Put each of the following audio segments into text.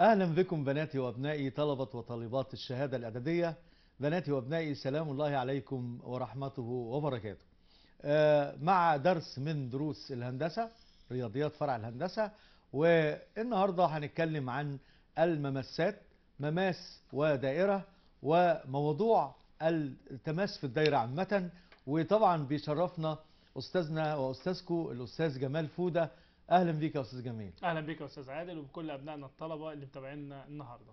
أهلا بكم بناتي وأبنائي طلبة وطالبات الشهادة الإعدادية بناتي وأبنائي سلام الله عليكم ورحمته وبركاته آه، مع درس من دروس الهندسة رياضيات فرع الهندسة والنهاردة هنتكلم عن الممسات مماس ودائرة وموضوع التماس في الدائرة عامة وطبعا بيشرفنا أستاذنا وأستاذكم الأستاذ جمال فودة اهلا بيك يا استاذ جمال اهلا بيك يا استاذ عادل وبكل ابنائنا الطلبه اللي متابعينا النهارده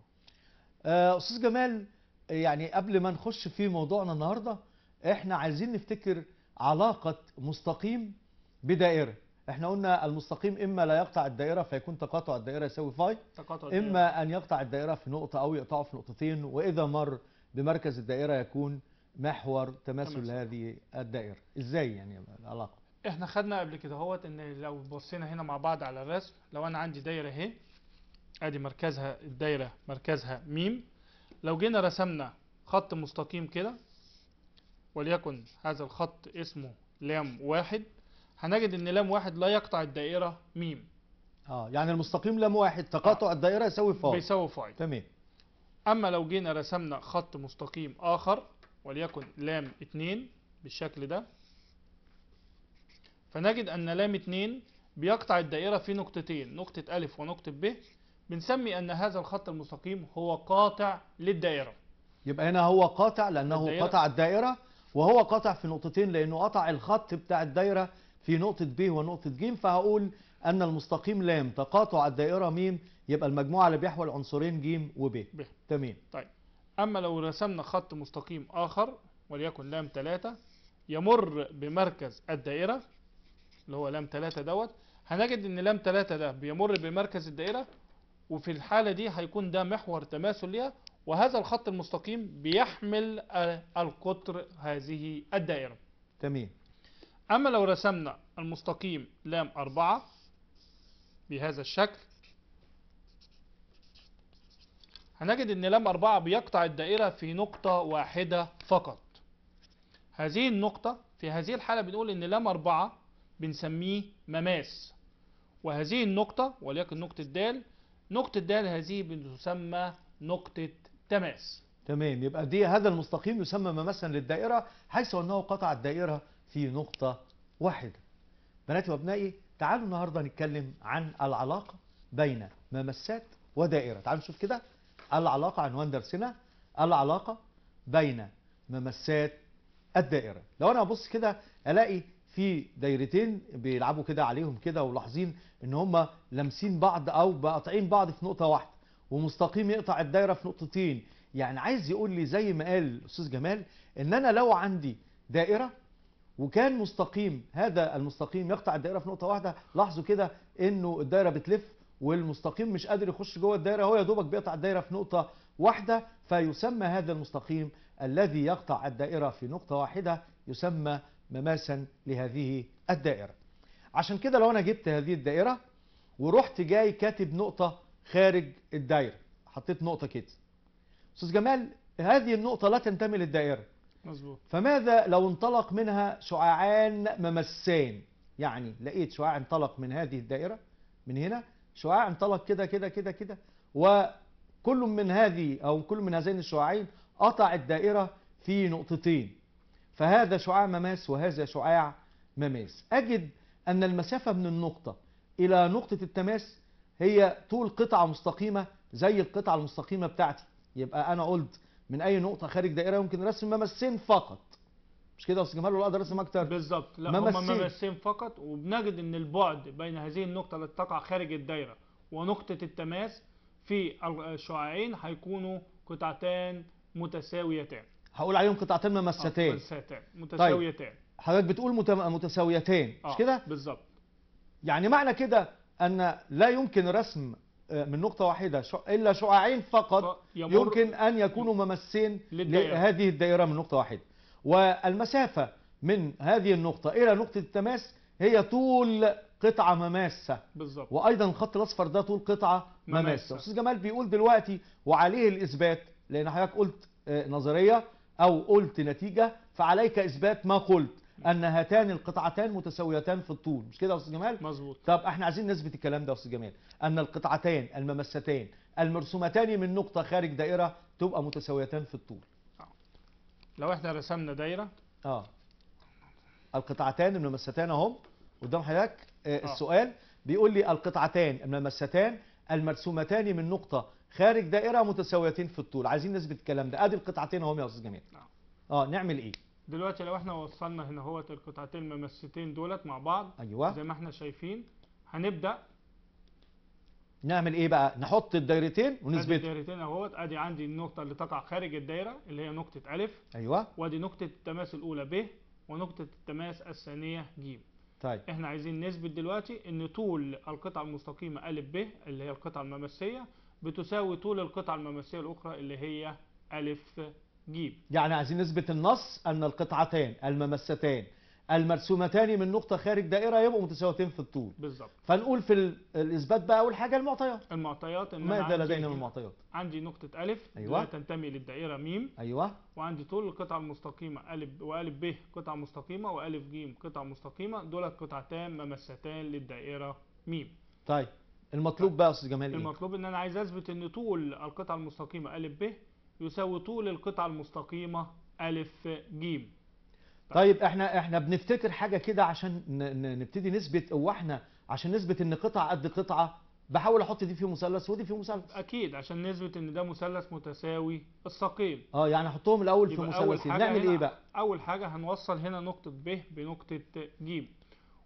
آه، استاذ جمال يعني قبل ما نخش في موضوعنا النهارده احنا عايزين نفتكر علاقه مستقيم بدائره احنا قلنا المستقيم اما لا يقطع الدائره فيكون تقاطع الدائره يساوي فاي تقاطع الدائرة. اما ان يقطع الدائره في نقطه او يقطعه في نقطتين واذا مر بمركز الدائره يكون محور تماثل هذه الدائره ازاي يعني العلاقه احنا خدنا قبل كده اهوت ان لو بصينا هنا مع بعض على الرسم لو انا عندي دايره اهي ادي مركزها الدايره مركزها ميم لو جينا رسمنا خط مستقيم كده وليكن هذا الخط اسمه لام واحد هنجد ان لام واحد لا يقطع الدائره ميم اه يعني المستقيم لام واحد تقاطع آه. الدائره يساوي فاي بيساوي فاي تمام اما لو جينا رسمنا خط مستقيم اخر وليكن لام اتنين بالشكل ده فنجد أن لام 2 بيقطع الدائرة في نقطتين نقطة أ ونقطة ب بنسمي أن هذا الخط المستقيم هو قاطع للدائرة يبقى هنا هو قاطع لأنه الدائرة. قطع الدائرة وهو قاطع في نقطتين لأنه قطع الخط بتاع الدائرة في نقطة ب ونقطة ج فهقول أن المستقيم لام تقاطع الدائرة م يبقى المجموعة اللي بيحوي العنصرين ج وب تمام طيب أما لو رسمنا خط مستقيم آخر وليكن لام 3 يمر بمركز الدائرة اللي هو لام 3 دوت هنجد ان لام 3 ده بيمر بمركز الدائره وفي الحاله دي هيكون ده محور تماثل ليها وهذا الخط المستقيم بيحمل القطر هذه الدائره تمام اما لو رسمنا المستقيم لام 4 بهذا الشكل هنجد ان لام 4 بيقطع الدائره في نقطه واحده فقط هذه النقطه في هذه الحاله بنقول ان لام 4 بنسميه مماس وهذه النقطة وليكن نقطة د نقطة د هذه بتسمى نقطة تماس تمام يبقى دي هذا المستقيم يسمى مماسا للدائرة حيث أنه قطع الدائرة في نقطة واحدة بناتي وأبنائي تعالوا النهاردة نتكلم عن العلاقة بين ممسات ودائرة تعالوا نشوف كده العلاقة عنوان درسنا العلاقة بين ممسات الدائرة لو أنا أبص كده ألاقي في دايرتين بيلعبوا كده عليهم كده ولاحظين ان هم لامسين بعض او قاطعين بعض في نقطه واحده ومستقيم يقطع الدايره في نقطتين يعني عايز يقول لي زي ما قال الاستاذ جمال ان انا لو عندي دائره وكان مستقيم هذا المستقيم يقطع الدائره في نقطه واحده لاحظوا كده انه الدائره بتلف والمستقيم مش قادر يخش جوه الدائره هو يا دوبك بيقطع الدائره في نقطه واحده فيسمى هذا المستقيم الذي يقطع الدائره في نقطه واحده يسمى مماسا لهذه الدائرة عشان كده لو أنا جبت هذه الدائرة ورحت جاي كاتب نقطة خارج الدائرة حطيت نقطة كده أستاذ جمال هذه النقطة لا تنتمي للدائرة مظبوط فماذا لو انطلق منها شعاعان ممسان يعني لقيت شعاع انطلق من هذه الدائرة من هنا شعاع انطلق كده كده كده كده وكل من هذه أو كل من هذين الشعاعين قطع الدائرة في نقطتين فهذا شعاع مماس وهذا شعاع مماس أجد أن المسافة من النقطة إلى نقطة التماس هي طول قطعة مستقيمة زي القطعة المستقيمة بتاعتي يبقى أنا قلت من أي نقطة خارج دائرة يمكن رسم ممسين فقط مش كده يا استاذ جمال ولا اقدر ارسم اكتر بالظبط لا ممسين. هم ممسين فقط وبنجد ان البعد بين هذه النقطه التي تقع خارج الدايره ونقطه التماس في الشعاعين هيكونوا قطعتان متساويتان هقول عليهم قطعتين ممستين آه، طيب. متساويتين طيب. حضرتك بتقول متساويتين مش آه، كده بالظبط يعني معنى كده ان لا يمكن رسم آه، من نقطة واحدة إلا شعاعين فقط يمكن أن يكونوا ممسين للدائرة. لهذه الدائرة من نقطة واحدة والمسافة من هذه النقطة إلى نقطة التماس هي طول قطعة مماسة بالظبط وأيضا الخط الأصفر ده طول قطعة مماسة أستاذ جمال بيقول دلوقتي وعليه الإثبات لأن حضرتك قلت نظرية أو قلت نتيجة فعليك إثبات ما قلت أن هاتان القطعتان متساويتان في الطول مش كده يا أستاذ جمال؟ مظبوط طب احنا عايزين نثبت الكلام ده يا أستاذ جمال أن القطعتان الممستان المرسومتان من نقطة خارج دائرة تبقى متساويتان في الطول آه. لو احنا رسمنا دايرة اه القطعتان الممستان اهم قدام حضرتك آه، آه. السؤال بيقول لي القطعتان الممستان المرسومتان من نقطة خارج دائره متساويتين في الطول عايزين نثبت الكلام ده ادي القطعتين اهم يا استاذ جميل نعم اه نعمل ايه دلوقتي لو احنا وصلنا هنا اهوت القطعتين الممثلتين دولت مع بعض ايوه زي ما احنا شايفين هنبدا نعمل ايه بقى نحط الدايرتين ونثبت الدايرتين اهوت ادي عندي النقطه اللي تقع خارج الدايره اللي هي نقطه الف ايوه وادي نقطه التماس الاولى ب ونقطه التماس الثانيه ج طيب احنا عايزين نثبت دلوقتي ان طول القطعه المستقيمه ا ب اللي هي القطعه المماسيه بتساوي طول القطعة المماسية الأخرى اللي هي ألف جيم يعني عايزين نثبت النص أن القطعتان الممستان المرسومتان من نقطة خارج دائرة يبقوا متساويتين في الطول بالظبط فنقول في الإثبات بقى أول حاجة المعطيات المعطيات إن ماذا لدينا من المعطيات عندي نقطة ألف أيوة. لا تنتمي للدائرة ميم أيوة وعندي طول القطعة المستقيمة ألف وألف ب قطعة مستقيمة وألف ج قطعة مستقيمة دولت قطعتان ممستان للدائرة ميم طيب المطلوب بقى يا استاذ جمال إيه؟ المطلوب ان انا عايز اثبت ان طول القطعه المستقيمه ا ب يساوي طول القطعه المستقيمه ا ج طيب احنا احنا بنفتكر حاجه كده عشان نبتدي نثبت هو احنا عشان نثبت ان قطعه قد قطعه بحاول احط دي في مثلث ودي في مثلث اكيد عشان نثبت ان ده مثلث متساوي الساقين اه يعني احطهم الاول في مثلثين نعمل ايه بقى اول حاجه هنوصل هنا نقطه ب بنقطه ج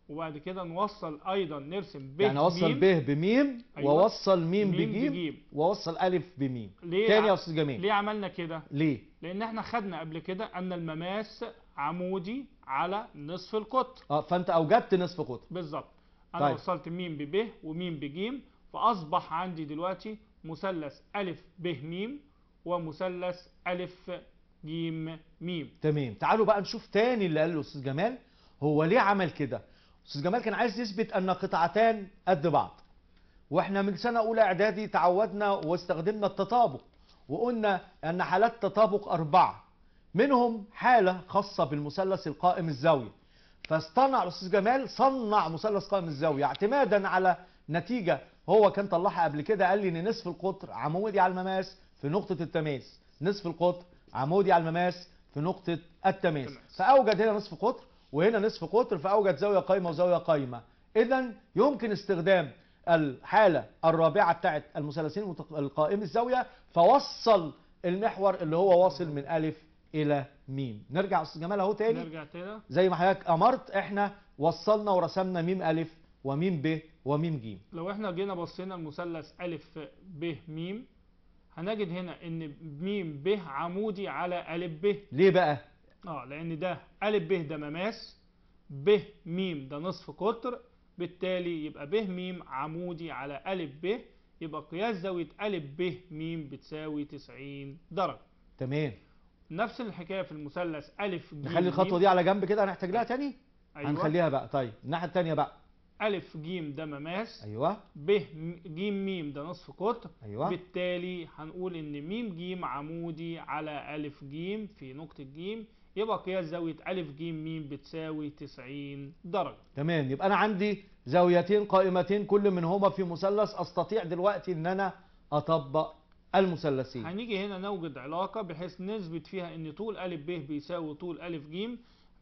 وبعد كده نوصل ايضا نرسم ب يعني اوصل ب بميم أيوة. واوصل ميم, ميم بجيم, بجيم واوصل الف بميم ليه تاني يا استاذ جميل ليه عملنا كده ليه لان احنا خدنا قبل كده ان المماس عمودي على نصف القطر اه فانت اوجدت نصف قطر بالظبط انا طيب. وصلت ميم ب وميم بجيم فاصبح عندي دلوقتي مثلث الف ب ميم ومثلث الف جيم ميم تمام تعالوا بقى نشوف تاني اللي قاله الاستاذ جمال هو ليه عمل كده استاذ جمال كان عايز يثبت ان قطعتان قد بعض واحنا من سنه اولى اعدادي تعودنا واستخدمنا التطابق وقلنا ان حالات التطابق اربعه منهم حاله خاصه بالمثلث القائم الزاويه فاصطنع الاستاذ جمال صنع مثلث قائم الزاويه اعتمادا على نتيجه هو كان طلعها قبل كده قال لي ان نصف القطر عمودي على المماس في نقطه التماس نصف القطر عمودي على المماس في نقطه التماس فاوجد هنا نصف قطر وهنا نصف قطر فأوجد زاوية قايمة وزاوية قايمة إذا يمكن استخدام الحالة الرابعة بتاعه المثلثين القائم الزاوية فوصل المحور اللي هو واصل من ا إلى م نرجع أستاذ جمال أهو تاني نرجع تاني زي ما حضرتك أمرت إحنا وصلنا ورسمنا م ألف وميم ب وميم ج لو إحنا جينا بصينا المثلث ا ب م هنجد هنا إن م ب عمودي على ا ب ليه بقى؟ اه لان ده ا ب ده مماس ب م ده نصف قطر بالتالي يبقى ب م عمودي على ا ب يبقى قياس زاويه ا ب م بتساوي 90 درجه تمام نفس الحكايه في المثلث ا ج نخلي الخطوه دي على جنب كده هنحتاج لها تاني أيوة. هنخليها بقى طيب الناحيه الثانيه بقى ا ج ده مماس ايوه ب ج م ده نصف قطر أيوة. بالتالي هنقول ان م ج عمودي على ا ج في نقطه ج يبقى قياس زاوية ألف ج م بتساوي 90 درجة تمام يبقى أنا عندي زاويتين قائمتين كل منهما في مثلث أستطيع دلوقتي أن أنا أطبق المثلثين هنيجي هنا نوجد علاقة بحيث نثبت فيها أن طول أ ب بيساوي طول أ ج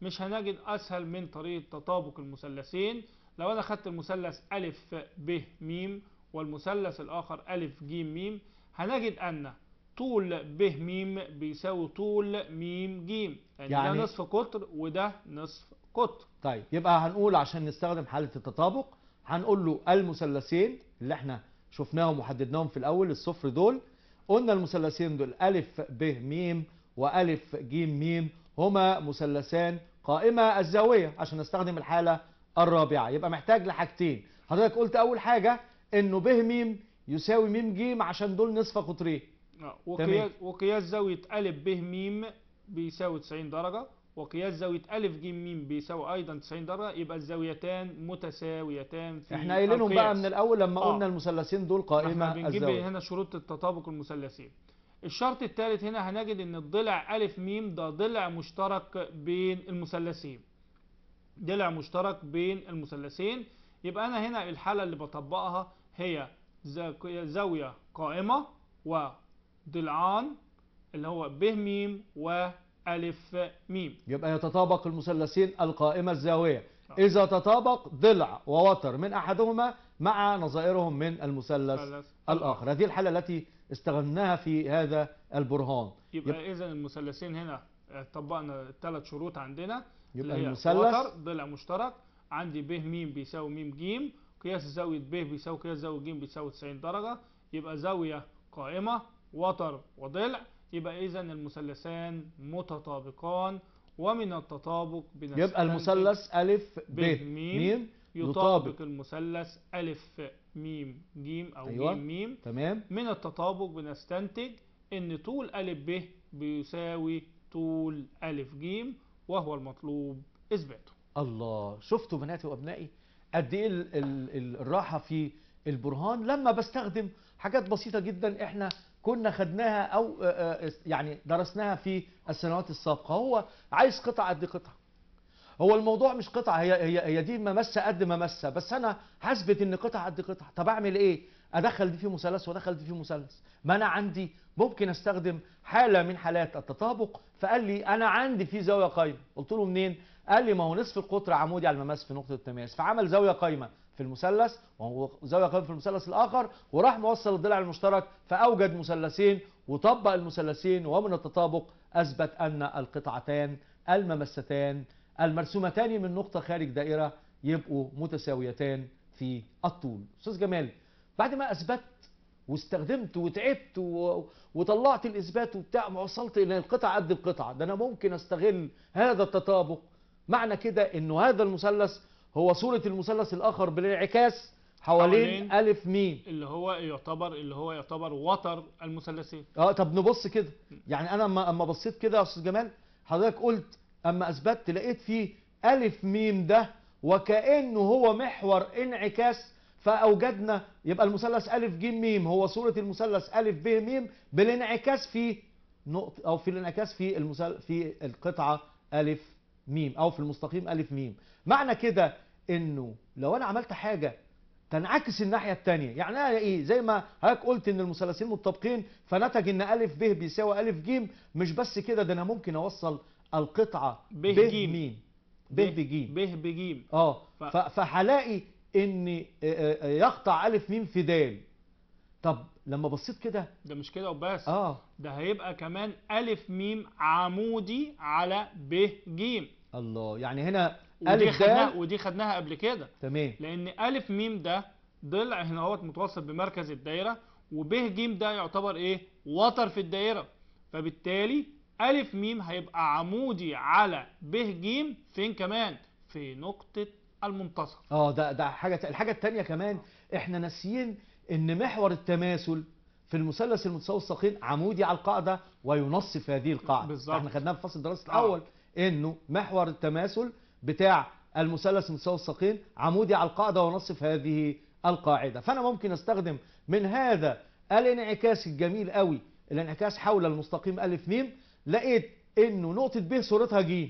مش هنجد أسهل من طريقة تطابق المثلثين لو أنا خدت المثلث أ ب م والمثلث الآخر أ ج م هنجد أن طول ب م بيساوي طول م ج يعني, يعني ده يعني نصف قطر وده نصف قطر طيب يبقى هنقول عشان نستخدم حاله التطابق هنقول له المثلثين اللي احنا شفناهم وحددناهم في الاول الصفر دول قلنا المثلثين دول ا ب م ا ج م هما مثلثان قائمه الزاويه عشان نستخدم الحاله الرابعه يبقى محتاج لحاجتين حضرتك قلت اول حاجه انه ب م يساوي م ج عشان دول نصف قطرين آه، وقياس وقياس زاويه ا ب م بيساوي 90 درجه وقياس زاويه ا ج م بيساوي ايضا 90 درجه يبقى الزاويتان متساويتان في احنا قايلينهم بقى من الاول لما آه. قلنا المثلثين دول قائمه احنا بنجيب الزاوية. هنا شروط التطابق المثلثين الشرط الثالث هنا هنجد ان الضلع ا م ده ضلع مشترك بين المثلثين ضلع مشترك بين المثلثين يبقى انا هنا الحاله اللي بطبقها هي زاويه قائمه و ضلعان اللي هو ب م و ا م يبقى يتطابق المثلثين القائمه الزاويه اذا تطابق ضلع ووتر من احدهما مع نظائرهم من المثلث الاخر هذه الحاله التي استغناها في هذا البرهان يبقى, يبقى اذا المثلثين هنا طبقنا الثلاث شروط عندنا يبقى المثلث وتر ضلع مشترك عندي ب م بيساوي م ج قياس زاويه ب بيساوي قياس زاويه ج بيساوي 90 درجه يبقى زاويه قائمه وتر وضلع يبقى إذا المثلثان متطابقان ومن التطابق بنفس يبقى المثلث ألف ب ميم يطابق المثلث ألف ميم جيم أو أيوة. جيم ميم تمام من التطابق بنستنتج إن طول ألف ب بيساوي طول ألف جيم وهو المطلوب إثباته الله شفتوا بناتي وأبنائي قد إيه الراحة في البرهان لما بستخدم حاجات بسيطة جدا إحنا كنا خدناها او آه، آه، يعني درسناها في السنوات السابقه هو عايز قطعه قد قطعه هو الموضوع مش قطعه هي هي هي دي ممسه قد ممسه بس انا حسبت ان قطعه قد قطعه طب اعمل ايه ادخل دي في مثلث وادخل دي في مثلث ما انا عندي ممكن استخدم حاله من حالات التطابق فقال لي انا عندي في زاويه قايمه قلت له منين قال لي ما هو نصف القطر عمودي على الممس في نقطه التماس فعمل زاويه قايمه في المثلث وزاويه قائمه في المثلث الاخر وراح موصل الضلع المشترك فاوجد مثلثين وطبق المثلثين ومن التطابق اثبت ان القطعتان الممستان المرسومتان من نقطه خارج دائره يبقوا متساويتان في الطول استاذ جمال بعد ما اثبت واستخدمت وتعبت وطلعت الاثبات وبتاع ما وصلت الى القطعه قد القطعه ده انا ممكن استغل هذا التطابق معنى كده انه هذا المثلث هو صورة المثلث الآخر بالانعكاس حوالين, حوالين ألف ميم اللي هو يعتبر اللي هو يعتبر وتر المثلثين اه طب نبص كده يعني أنا أما أما بصيت كده يا أستاذ جمال حضرتك قلت أما أثبتت لقيت فيه ألف ميم ده وكأنه هو محور انعكاس فأوجدنا يبقى المثلث ألف ج ميم هو صورة المثلث ألف ب ميم بالانعكاس في نقطة أو في الانعكاس في المثل في القطعة ألف ميم أو في المستقيم ألف ميم معنى كده انه لو انا عملت حاجه تنعكس الناحيه الثانيه يعني انا ايه زي ما حضرتك قلت ان المثلثين متطابقين فنتج ان ا ب بيساوي ا ج مش بس كده ده انا ممكن اوصل القطعه ب ج ب ب ج ب ب ج اه ف... فهلاقي ان آه، آه، يقطع ا م في د طب لما بصيت كده ده مش كده وبس اه ده هيبقى كمان ا م عمودي على ب ج الله يعني هنا ودي خدناها ودي خدناها قبل كده تمام لان ا م ده ضلع هنا اهوت متوسط بمركز الدايره وب ج ده يعتبر ايه وتر في الدايره فبالتالي ا م هيبقى عمودي على ب ج فين كمان في نقطة المنتصف اه ده ده حاجة الحاجة الثانيه كمان احنا ناسيين ان محور التماثل في المثلث المتساوي الساقين عمودي على القاعدة وينصف هذه القاعدة بالظبط احنا خدناها في فصل الدراسة آه. الأول انه محور التماثل بتاع المثلث مساوي الساقين عمودي على القاعدة ونصف هذه القاعدة فأنا ممكن أستخدم من هذا الانعكاس الجميل قوي الانعكاس حول المستقيم ألف ميم لقيت إنه نقطة ب صورتها ج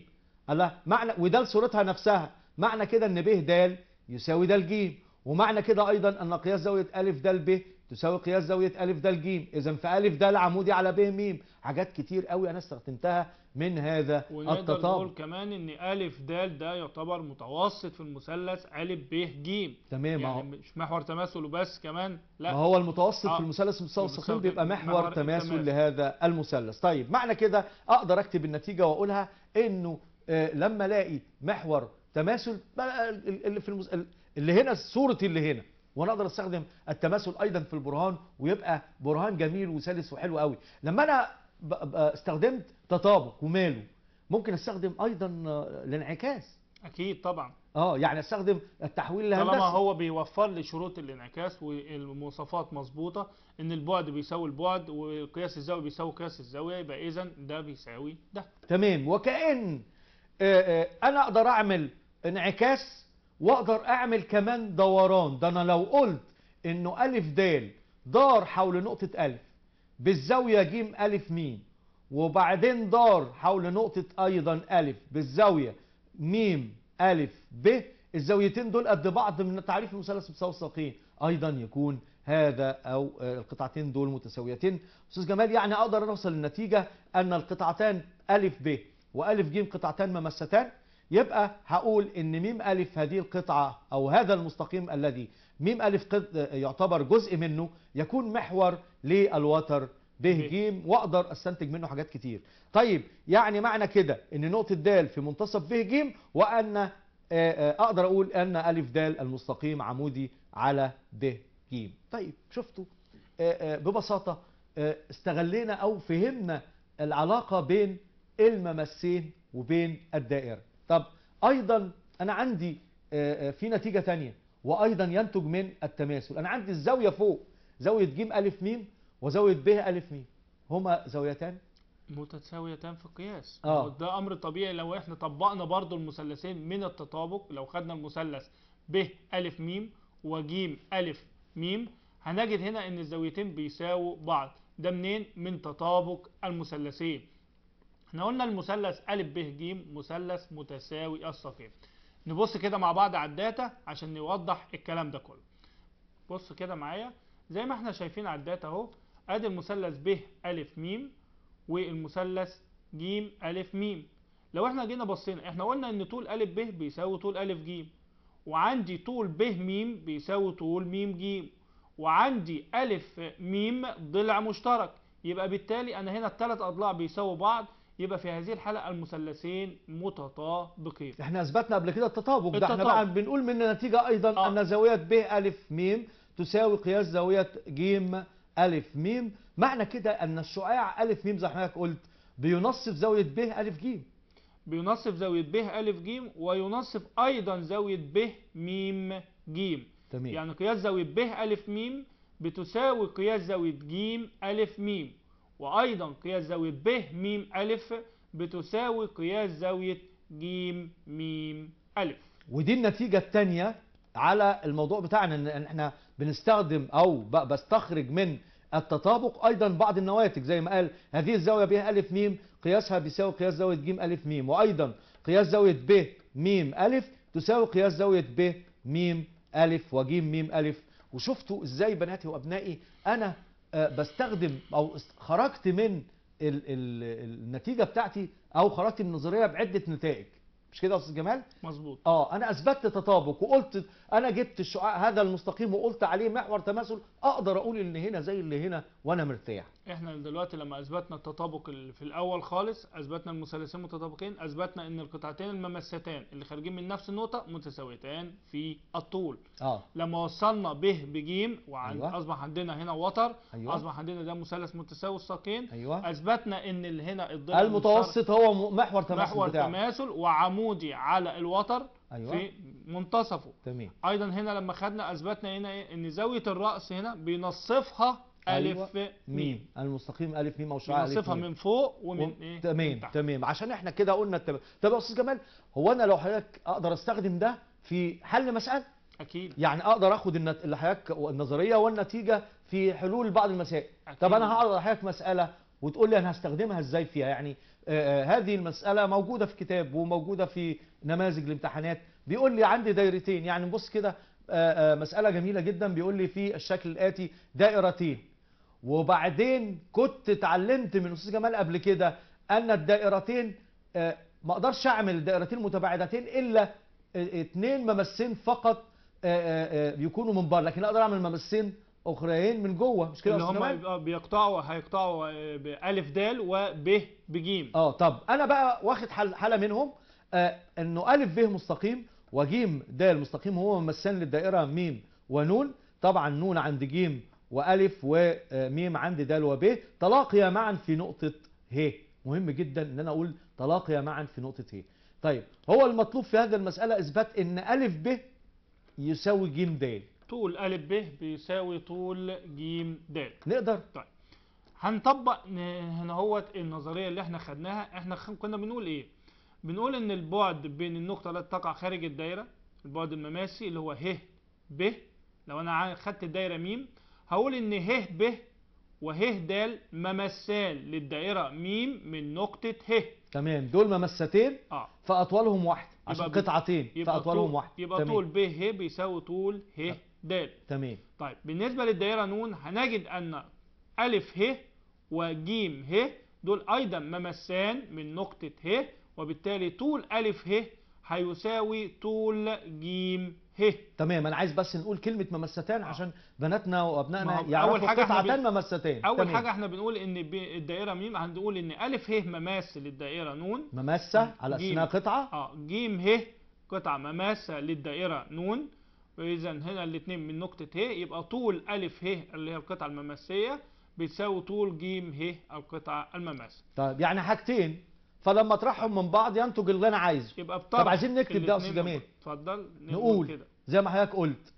الله معنى ود صورتها نفسها معنى كده إن ب د يساوي د ج ومعنى كده أيضا أن قياس زاوية ا د ب تساوي قياس زاوية ا د ج إذا ا د عمودي على ب م حاجات كتير قوي أنا استخدمتها من هذا التطابق ونقدر نقول كمان ان الف د ده يعتبر متوسط في المثلث ا ب ج تمام يعني مش محور تماثل وبس كمان لا ما هو المتوسط آه. في المثلث المستوسطين بيبقى محور, تماثل, لهذا المثلث طيب معنى كده اقدر اكتب النتيجه واقولها انه آه لما الاقي محور تماثل اللي في المس... اللي هنا صوره اللي هنا وانا اقدر استخدم التماثل ايضا في البرهان ويبقى برهان جميل وسلس وحلو قوي لما انا استخدمت تطابق وماله ممكن استخدم ايضا الانعكاس آه، اكيد طبعا اه يعني استخدم التحويل الهندسي طالما هو بيوفر لي شروط الانعكاس والمواصفات مظبوطه ان البعد بيساوي البعد وقياس الزاويه بيساوي قياس الزاويه يبقى اذا ده بيساوي ده تمام وكأن آه، آه، انا اقدر اعمل انعكاس واقدر اعمل كمان دوران ده انا لو قلت انه الف د دار حول نقطه الف بالزاويه ج ا م وبعدين دار حول نقطة أيضا ألف بالزاوية ميم ألف ب الزاويتين دول قد بعض من تعريف المثلث بسوسقين أيضا يكون هذا أو آه، القطعتين دول متساويتين أستاذ جمال يعني أقدر أوصل للنتيجة أن القطعتان ألف ب وألف ج قطعتان ممستان يبقى هقول ان ميم الف هذه القطعه او هذا المستقيم الذي ميم الف آه، يعتبر جزء منه يكون محور للوتر ب ج واقدر استنتج منه حاجات كتير طيب يعني معنى كده ان نقطه د في منتصف ب ج وان آه، آه، اقدر اقول ان ا د المستقيم عمودي على د ج طيب شفتوا آه، ببساطه استغلينا او فهمنا العلاقه بين الممسين وبين الدائره طب ايضا انا عندي في نتيجه ثانيه وايضا ينتج من التماثل انا عندي الزاويه فوق زاويه ج ا م وزاوية ب ألف م هما زاويتان متساويتان في القياس اه ده امر طبيعي لو احنا طبقنا برضو المثلثين من التطابق لو خدنا المثلث ب الف م وج الف م هنجد هنا ان الزاويتين بيساووا بعض ده منين من تطابق المثلثين احنا قلنا المثلث ا ب ج مثلث متساوي الساقين نبص كده مع بعض على الداتا عشان نوضح الكلام ده كله بص كده معايا زي ما احنا شايفين على الداتا اهو ادي المثلث ب ا م والمثلث ج ا م لو احنا جينا بصينا احنا قلنا ان طول ا ب بيساوي طول ا ج وعندي طول ب م بيساوي طول م ج وعندي ا م ضلع مشترك يبقى بالتالي انا هنا الثلاث اضلاع بيساووا بعض يبقى في هذه الحلقه المثلثين متطابقين احنا اثبتنا قبل كده التطابق ده احنا بقى بنقول من النتيجه ايضا آه. ان زاويه ب ا م تساوي قياس زاويه ج ألف ميم معنى كده أن الشعاع ألف ميم زي ما حضرتك قلت بينصف زاوية ب ألف جيم بينصف زاوية ب ألف جيم وينصف أيضا زاوية ب ميم جيم تمام. يعني قياس زاوية ب ألف ميم بتساوي قياس زاوية ج ألف ميم وأيضا قياس زاوية ب ميم ألف بتساوي قياس زاوية ج ميم ألف ودي النتيجة الثانية على الموضوع بتاعنا ان احنا بنستخدم او بستخرج من التطابق ايضا بعض النواتج زي ما قال هذه الزاويه بها الف م قياسها بيساوي قياس زاويه ج الف م وايضا قياس زاويه ب م الف تساوي قياس زاويه ب م الف وج م الف وشفتوا ازاي بناتي وابنائي انا آه، بستخدم او خرجت من النتيجه بتاعتي او خرجت من النظريه بعده نتائج مش كده يا استاذ جمال مظبوط اه انا اثبتت تطابق وقلت انا جبت الشعاع هذا المستقيم وقلت عليه محور تماثل اقدر اقول ان هنا زي اللي هنا وانا مرتاح احنا دلوقتي لما اثبتنا التطابق في الاول خالص اثبتنا المثلثين متطابقين اثبتنا ان القطعتين الممستان اللي خارجين من نفس النقطه متساويتان في الطول اه لما وصلنا ب بج وعن أيوة. اصبح عندنا هنا وتر أيوة. اصبح عندنا ده مثلث متساوي الساقين أيوة. اثبتنا ان اللي هنا الضلع المتوسط هو محور تماثل محور بتاعه. تماثل وعمودي على الوتر أيوة. في منتصفه تمام ايضا هنا لما خدنا اثبتنا هنا ايه ان زاويه الراس هنا بينصفها ألف أيوة. ميم المستقيم ألف ميم أو شعاع ألف ميم من فوق ومن و... إيه؟ تمام تمام عشان إحنا كده قلنا التمام طب يا أستاذ جمال هو أنا لو حضرتك أقدر أستخدم ده في حل مسألة؟ أكيد يعني أقدر آخد النت... اللي حضرتك النظرية والنتيجة في حلول بعض المسائل أكيد. طب أنا هعرض لحضرتك مسألة وتقول لي أنا هستخدمها إزاي فيها يعني آه،, آه هذه المسألة موجودة في كتاب وموجودة في نماذج الامتحانات بيقول لي عندي دايرتين يعني نبص كده آه، آه، مسألة جميلة جدا بيقول لي في الشكل الآتي دائرتين وبعدين كنت اتعلمت من استاذ جمال قبل كده ان الدائرتين آه، ما اقدرش اعمل دائرتين متباعدتين الا اثنين آه، ممسين فقط بيكونوا آه، من بره لكن اقدر اعمل ممسين اخريين من جوه مش كده اللي هم بيقطعوا هيقطعوا بالف د وب بج اه طب انا بقى واخد حاله منهم آه انه الف ب مستقيم وجيم د مستقيم هو ممثل للدائره م ونون طبعا نون عند جيم وألف وميم عندي د وب تلاقيا معا في نقطة ه مهم جدا ان انا اقول تلاقيا معا في نقطة ه طيب هو المطلوب في هذه المسألة اثبات ان ألف ب يساوي ج د طول ألف ب بيساوي طول ج د نقدر طيب هنطبق هنا اهوت النظرية اللي احنا خدناها احنا كنا بنقول ايه بنقول ان البعد بين النقطة التي تقع خارج الدايرة البعد المماسي اللي هو ه ب لو انا خدت الدايرة م هقول ان ه ب وه د ممثال للدائره م من نقطه ه تمام دول ممثتين اه فاطولهم واحد عشان قطعتين فاطولهم واحد يبقى تمام. طول ب ه بيساوي طول ه د تمام طيب بالنسبه للدائره ن هنجد ان ا ه وج ه دول ايضا ممثان من نقطه ه وبالتالي طول ا ه هيساوي طول جيم ه تمام انا عايز بس نقول كلمه ممستان آه. عشان بناتنا وابنائنا يعرفوا اول حاجه قطعتان بي... ممستان اول تمام. حاجه احنا بنقول ان ب... الدائره ميم هنقول ان الف ه مماس للدائره نون ممسه على اساس انها قطعه اه جيم ه قطعه مماسه للدائره نون واذا هنا الاثنين من نقطه ه يبقى طول الف ه اللي هي القطعه المماسيه بتساوي طول ج ه القطعه المماسه طيب يعني حاجتين فلما اطرحهم من بعض ينتج اللي انا عايزه يبقى طب عايزين نكتب ده استاذ جميل اتفضل نقول كده زي ما حضرتك قلت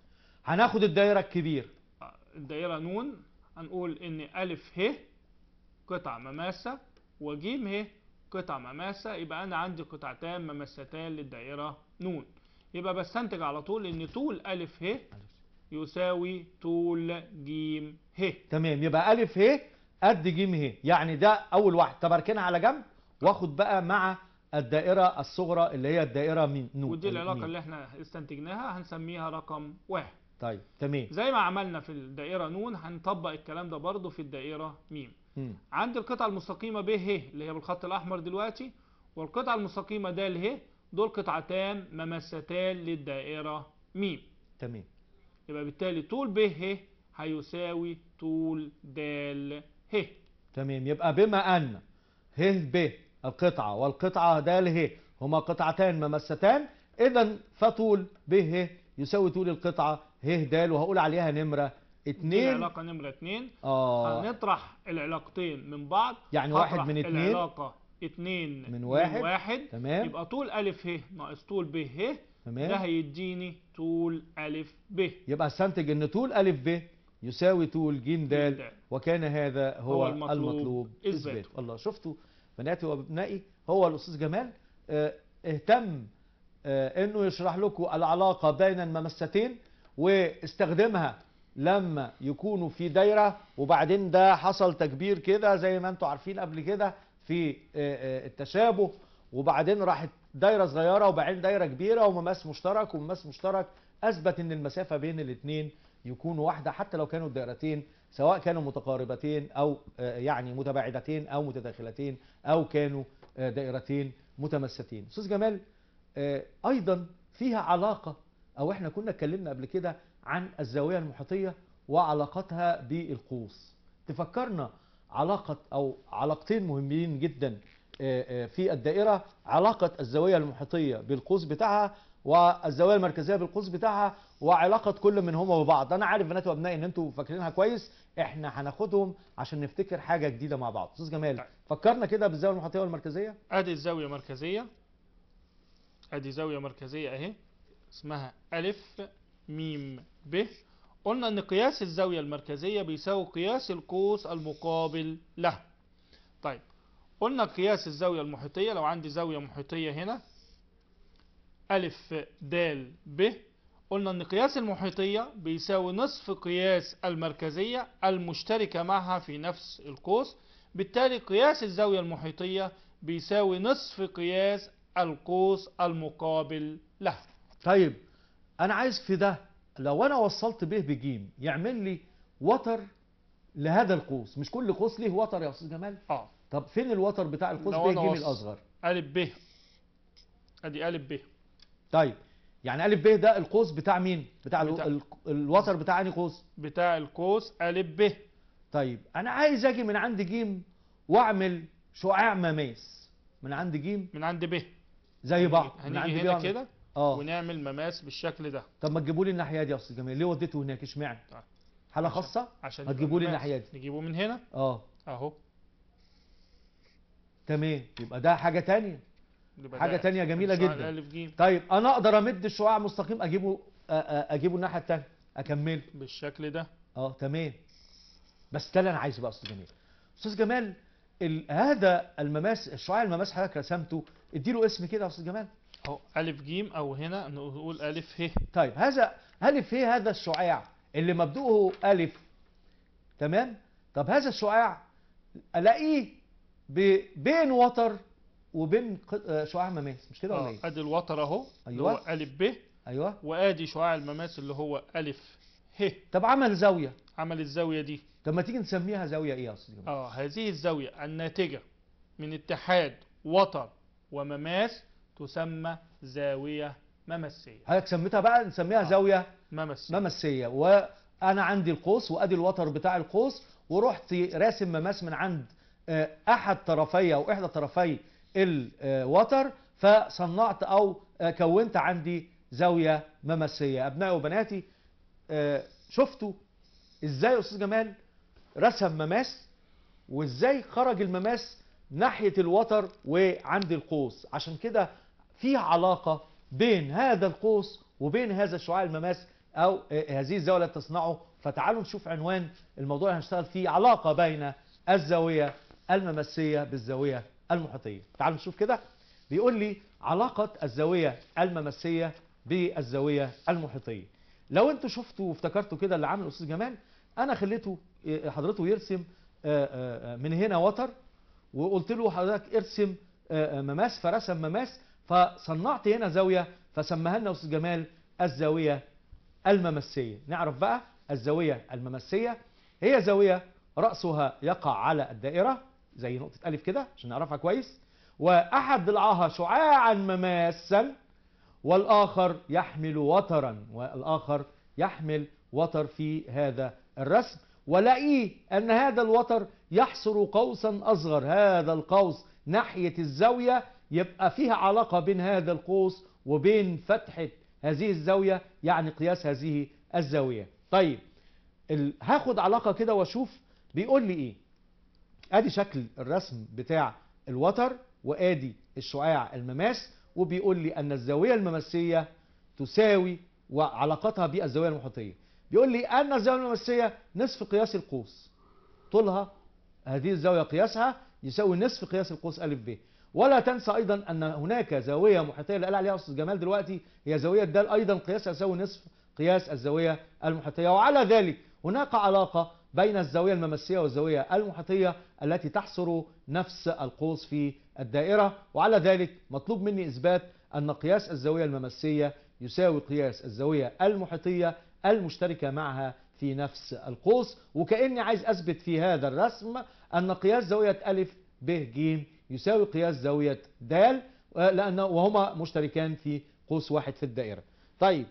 هناخد الدايره الكبيره آه، الدايره نون هنقول ان الف ه قطع مماسه وج ه قطع مماسه يبقى انا عندي قطعتان مماستان للدايره نون يبقى بستنتج على طول ان طول الف ه يساوي طول ج ه تمام يبقى الف ه قد ج ه يعني ده اول واحد طب اركنها على جنب واخد بقى مع الدائرة الصغرى اللي هي الدائرة من نون ودي يعني العلاقة اللي احنا استنتجناها هنسميها رقم واحد طيب تمام زي ما عملنا في الدائرة نون هنطبق الكلام ده برضه في الدائرة ميم م. عند القطعة المستقيمة ب ه اللي هي بالخط الأحمر دلوقتي والقطعة المستقيمة د ه دول قطعتان ممستان للدائرة ميم تمام يبقى بالتالي طول ب ه هيساوي طول د ه تمام يبقى بما أن ه ب القطعة والقطعة د ه هما قطعتان ممستان إذا فطول ب ه يساوي طول القطعة ه د وهقول عليها نمرة اتنين العلاقة نمرة اتنين آه. هنطرح العلاقتين من بعض يعني واحد من اتنين العلاقة اتنين من واحد, من واحد. تمام يبقى طول ألف ه ناقص طول ب ه تمام ده هيديني طول ألف ب يبقى استنتج إن طول ألف ب يساوي طول ج د وكان هذا هو, هو المطلوب, المطلوب إثباته الله شفتوا بناتي وابنائي هو الأستاذ جمال آه، اهتم آه، انه يشرح لكم العلاقة بين الممستين واستخدمها لما يكونوا في دايرة وبعدين ده حصل تكبير كده زي ما انتم عارفين قبل كده في آه، التشابه وبعدين راحت دايرة صغيرة وبعدين دايرة كبيرة ومماس مشترك ومماس مشترك اثبت ان المسافة بين الاثنين يكونوا واحدة حتى لو كانوا الدائرتين سواء كانوا متقاربتين أو آه، يعني متباعدتين أو متداخلتين أو كانوا آه، دائرتين متمستين أستاذ جمال آه، أيضا فيها علاقة أو احنا كنا اتكلمنا قبل كده عن الزاوية المحيطية وعلاقتها بالقوس تفكرنا علاقة أو علاقتين مهمين جدا في الدائرة علاقة الزاوية المحيطية بالقوس بتاعها والزاوية المركزية بالقوس بتاعها وعلاقه كل منهما ببعض انا عارف بنات وابنائي ان انتوا فاكرينها كويس احنا هناخدهم عشان نفتكر حاجه جديده مع بعض استاذ جمال أه. فكرنا كده بالزاويه المحيطيه والمركزيه ادي الزاويه مركزيه ادي زاويه مركزيه اهي اسمها ا م ب قلنا ان قياس الزاويه المركزيه بيساوي قياس القوس المقابل له طيب قلنا قياس الزاويه المحيطيه لو عندي زاويه محيطيه هنا ا د ب قلنا ان قياس المحيطية بيساوي نصف قياس المركزية المشتركة معها في نفس القوس بالتالي قياس الزاوية المحيطية بيساوي نصف قياس القوس المقابل له طيب انا عايز في ده لو انا وصلت ب بجيم يعمل لي وتر لهذا القوس مش كل قوس ليه وتر يا استاذ جمال اه طب فين الوتر بتاع القوس ب ج الاصغر ا ب ادي ا ب طيب يعني ألف ب ده القوس بتاع مين؟ بتاع, بتاع الوتر بتاع أنهي قوس؟ بتاع القوس ألف ب طيب أنا عايز أجي من عند جيم وأعمل شعاع مماس من عند جيم من عند ب زي بعض من عند هنا كده اه ونعمل مماس بالشكل ده طب ما تجيبوا لي الناحيه دي يا استاذ جمال ليه وديته هناك اشمعنى؟ طيب. حاله خاصه عشان تجيبوا لي الناحيه دي نجيبه من هنا اه اهو تمام يبقى ده حاجه تانية حاجه تانية جميله جدا طيب انا اقدر امد الشعاع المستقيم اجيبه اجيبه الناحيه الثانيه اكمله بالشكل ده اه تمام بس ده اللي انا عايزه بقى استاذ جمال استاذ جمال هذا المماس الشعاع المماس حضرتك رسمته اديله اسم كده يا استاذ جمال اهو ا ج او هنا نقول ا ه طيب هذا ا ه هذا الشعاع اللي مبدؤه الف تمام طب هذا الشعاع الاقيه بين وتر وبين آه، شعاع مماس مش كده آه، ولا ايه؟ ادي الوتر اهو أيوة. اللي هو أيوة. الف ب ايوه وادي شعاع المماس اللي هو الف ه طب عمل زاويه عمل الزاويه دي طب ما تيجي نسميها زاويه ايه يا استاذ اه هذه الزاويه الناتجه من اتحاد وتر ومماس تسمى زاويه ممسيه حضرتك سميتها بقى نسميها آه. زاويه ممسيه ممسيه وانا عندي القوس وادي الوتر بتاع القوس ورحت راسم مماس من عند آه، احد طرفي او احدى طرفي الوتر آه، فصنعت أو آه، كونت عندي زاوية ممسية أبنائي وبناتي آه، شفتوا إزاي أستاذ جمال رسم مماس وإزاي خرج المماس ناحية الوتر وعند القوس عشان كده في علاقة بين هذا القوس وبين هذا الشعاع المماس أو هذه الزاوية التي تصنعه فتعالوا نشوف عنوان الموضوع اللي هنشتغل فيه علاقة بين الزاوية الممسية بالزاوية المحيطية تعالوا نشوف كده بيقول لي علاقة الزاوية الممسية بالزاوية المحيطية لو انتوا شفتوا وافتكرتوا كده اللي عمله الاستاذ جمال انا خليته إيه، حضرته يرسم آه، آه، من هنا وتر وقلت له حضرتك ارسم آه، مماس فرسم مماس فصنعت هنا زاوية فسماها لنا استاذ جمال الزاوية الممسية نعرف بقى الزاوية الممسية هي زاوية رأسها يقع على الدائرة زي نقطة ألف كده عشان نعرفها كويس وأحد ضلعها شعاعا مماسا والآخر يحمل وترا والآخر يحمل وتر في هذا الرسم ولقي أن هذا الوتر يحصر قوسا أصغر هذا القوس ناحية الزاوية يبقى فيها علاقة بين هذا القوس وبين فتحة هذه الزاوية يعني قياس هذه الزاوية طيب هاخد علاقة كده واشوف بيقول لي ايه ادي شكل الرسم بتاع الوتر وادي الشعاع المماس وبيقول لي ان الزاويه المماسيه تساوي وعلاقتها بالزاويه المحيطيه بيقول لي ان الزاويه المماسيه نصف قياس القوس طولها هذه الزاويه قياسها يساوي نصف قياس القوس ا ب ولا تنسى ايضا ان هناك زاويه محيطيه اللي قال عليها استاذ جمال دلوقتي هي زاويه د ايضا قياسها يساوي نصف قياس الزاويه المحيطيه وعلى ذلك هناك علاقه بين الزاوية الممسية والزاوية المحيطية التي تحصر نفس القوس في الدائرة وعلى ذلك مطلوب مني إثبات أن قياس الزاوية الممسية يساوي قياس الزاوية المحيطية المشتركة معها في نفس القوس وكأني عايز أثبت في هذا الرسم أن قياس زاوية ألف ب ج يساوي قياس زاوية د لأن وهما مشتركان في قوس واحد في الدائرة طيب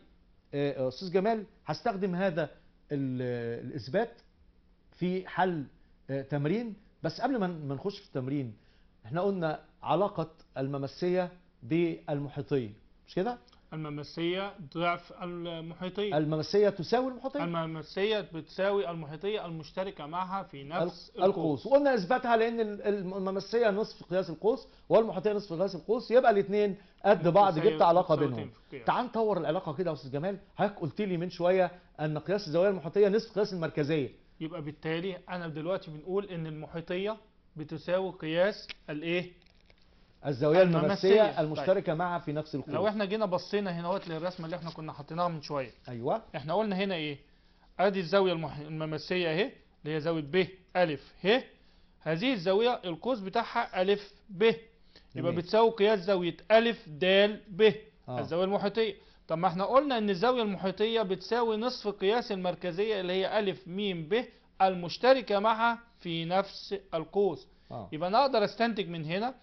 أستاذ جمال هستخدم هذا الإثبات في حل آه، تمرين بس قبل ما نخش في التمرين احنا قلنا علاقة الممسية بالمحيطية مش كده؟ الممسية ضعف المحيطية الممسية تساوي المحيطية الممسية بتساوي المحيطية المشتركة معها في نفس القوس, القوس. وقلنا اثباتها لان الممسية نصف قياس القوس والمحيطية نصف قياس القوس يبقى الاثنين قد بعض جبت علاقة بينهم تعال نطور العلاقة كده يا استاذ جمال حضرتك قلت لي من شوية ان قياس الزوايا المحيطية نصف قياس المركزية يبقى بالتالي انا دلوقتي بنقول ان المحيطيه بتساوي قياس الايه الزاويه المشتركة طيب. المشتركه في نفس القوه لو احنا جينا بصينا هنا اهوت للرسمه اللي احنا كنا حطيناها من شويه ايوه احنا قلنا هنا ايه ادي الزاويه الممثله اهي اللي هي زاويه ب ا ه هذه الزاويه القوس بتاعها ا ب يبقى بتساوي قياس زاويه ا د ب آه. الزاويه المحيطيه طب ما احنا قلنا ان الزاوية المحيطية بتساوي نصف قياس المركزية اللي هي ألف م ب المشتركة معها في نفس القوس آه. يبقى انا اقدر استنتج من هنا